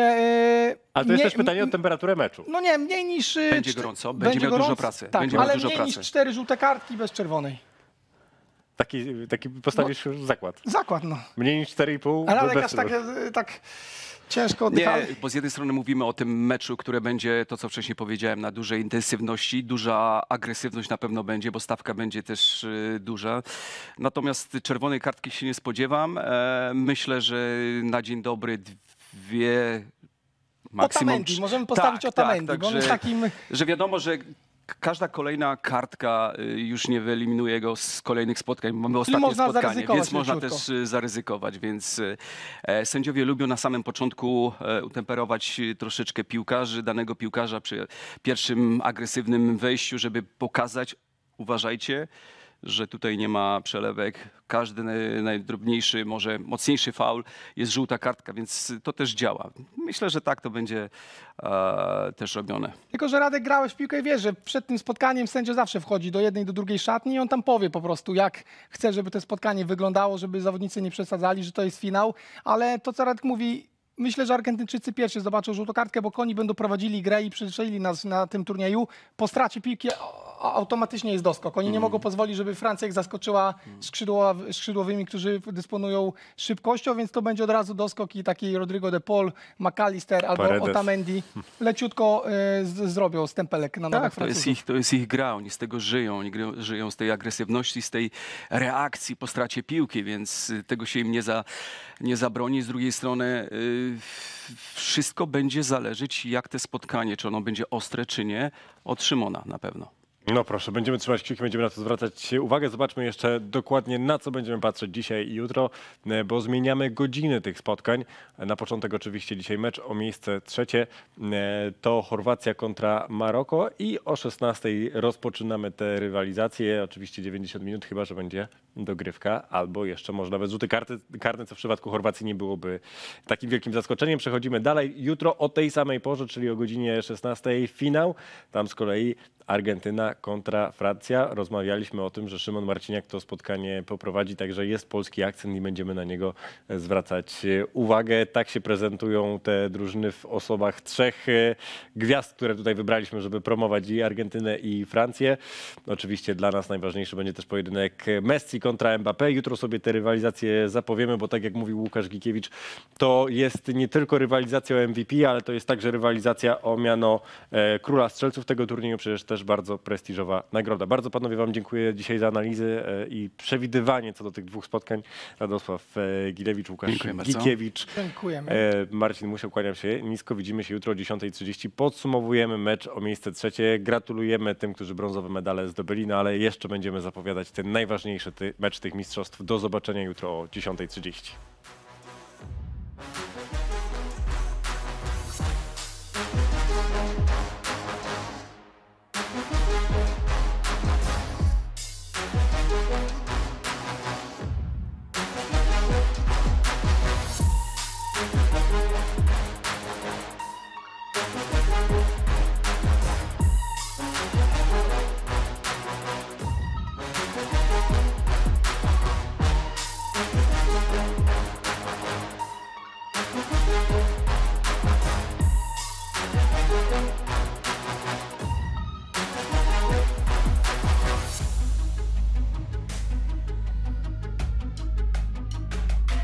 Yy, ale to jest też pytanie o temperaturę meczu. No nie, mniej niż... E, będzie gorąco, będzie, będzie miał dużo pracy. Tak, będzie ale dużo mniej pracy. niż cztery żółte kartki bez czerwonej. Taki, taki postawisz no, zakład. Zakład, no. Mniej niż 4,5. Ale lekarz tak, e, tak ciężko oddychamy. Nie, bo z jednej strony mówimy o tym meczu, które będzie, to co wcześniej powiedziałem, na dużej intensywności, duża agresywność na pewno będzie, bo stawka będzie też y, duża. Natomiast czerwonej kartki się nie spodziewam. E, myślę, że na dzień dobry dwie maksimum... Otamendi, możemy postawić tak, tak Otamendi, tak, tak, bo on że, takim... Że wiadomo, że każda kolejna kartka y, już nie wyeliminuje go z kolejnych spotkań. Mamy ostatnie można spotkanie, więc można też y, zaryzykować. Więc y, e, sędziowie lubią na samym początku e, utemperować troszeczkę piłkarzy, danego piłkarza przy pierwszym agresywnym wejściu, żeby pokazać, uważajcie, że tutaj nie ma przelewek. Każdy najdrobniejszy, może mocniejszy faul jest żółta kartka, więc to też działa. Myślę, że tak to będzie e, też robione. Tylko, że Radek grałeś w piłkę i wiesz, że przed tym spotkaniem sędzia zawsze wchodzi do jednej, do drugiej szatni i on tam powie po prostu, jak chce, żeby to spotkanie wyglądało, żeby zawodnicy nie przesadzali, że to jest finał. Ale to, co Radek mówi, myślę, że Argentyńczycy pierwsi zobaczą żółtą kartkę, bo koni będą prowadzili grę i przyczyli nas na tym turnieju po stracie piłki automatycznie jest doskok. Oni nie mm. mogą pozwolić, żeby Francja ich zaskoczyła mm. skrzydłowymi, którzy dysponują szybkością, więc to będzie od razu doskok i taki Rodrigo de Paul, McAllister albo Paredes. Otamendi leciutko y, z, zrobią stempelek na nogach tak, to jest, ich, to jest ich gra, oni z tego żyją, oni gry, żyją z tej agresywności, z tej reakcji po stracie piłki, więc y, tego się im nie, za, nie zabroni. Z drugiej strony y, wszystko będzie zależeć, jak te spotkanie, czy ono będzie ostre, czy nie, od Szymona na pewno. No proszę, będziemy trzymać kciuki, będziemy na to zwracać uwagę. Zobaczmy jeszcze dokładnie na co będziemy patrzeć dzisiaj i jutro, e, bo zmieniamy godziny tych spotkań. Na początek oczywiście dzisiaj mecz o miejsce trzecie e, to Chorwacja kontra Maroko i o 16 rozpoczynamy te rywalizacje. Oczywiście 90 minut, chyba że będzie dogrywka albo jeszcze może nawet rzuty karty, karne, co w przypadku Chorwacji nie byłoby takim wielkim zaskoczeniem. Przechodzimy dalej. Jutro o tej samej porze, czyli o godzinie 16 finał. Tam z kolei Argentyna kontra Francja. Rozmawialiśmy o tym, że Szymon Marciniak to spotkanie poprowadzi, także jest polski akcent i będziemy na niego e, zwracać e, uwagę. Tak się prezentują te drużyny w osobach trzech e, gwiazd, które tutaj wybraliśmy, żeby promować i Argentynę i Francję. Oczywiście dla nas najważniejszy będzie też pojedynek Messi kontra Mbappé. Jutro sobie te rywalizacje zapowiemy, bo tak jak mówił Łukasz Gikiewicz, to jest nie tylko rywalizacja o MVP, ale to jest także rywalizacja o miano króla strzelców tego turnieju, przecież też też bardzo prestiżowa nagroda. Bardzo panowie wam dziękuję dzisiaj za analizy e, i przewidywanie co do tych dwóch spotkań. Radosław e, Gilewicz, Łukasz Dziękujemy Gikiewicz. E, Marcin Musiał, kłaniam się nisko. Widzimy się jutro o 10.30. Podsumowujemy mecz o miejsce trzecie. Gratulujemy tym, którzy brązowe medale zdobyli, no ale jeszcze będziemy zapowiadać ten najważniejszy mecz tych mistrzostw. Do zobaczenia jutro o 10.30.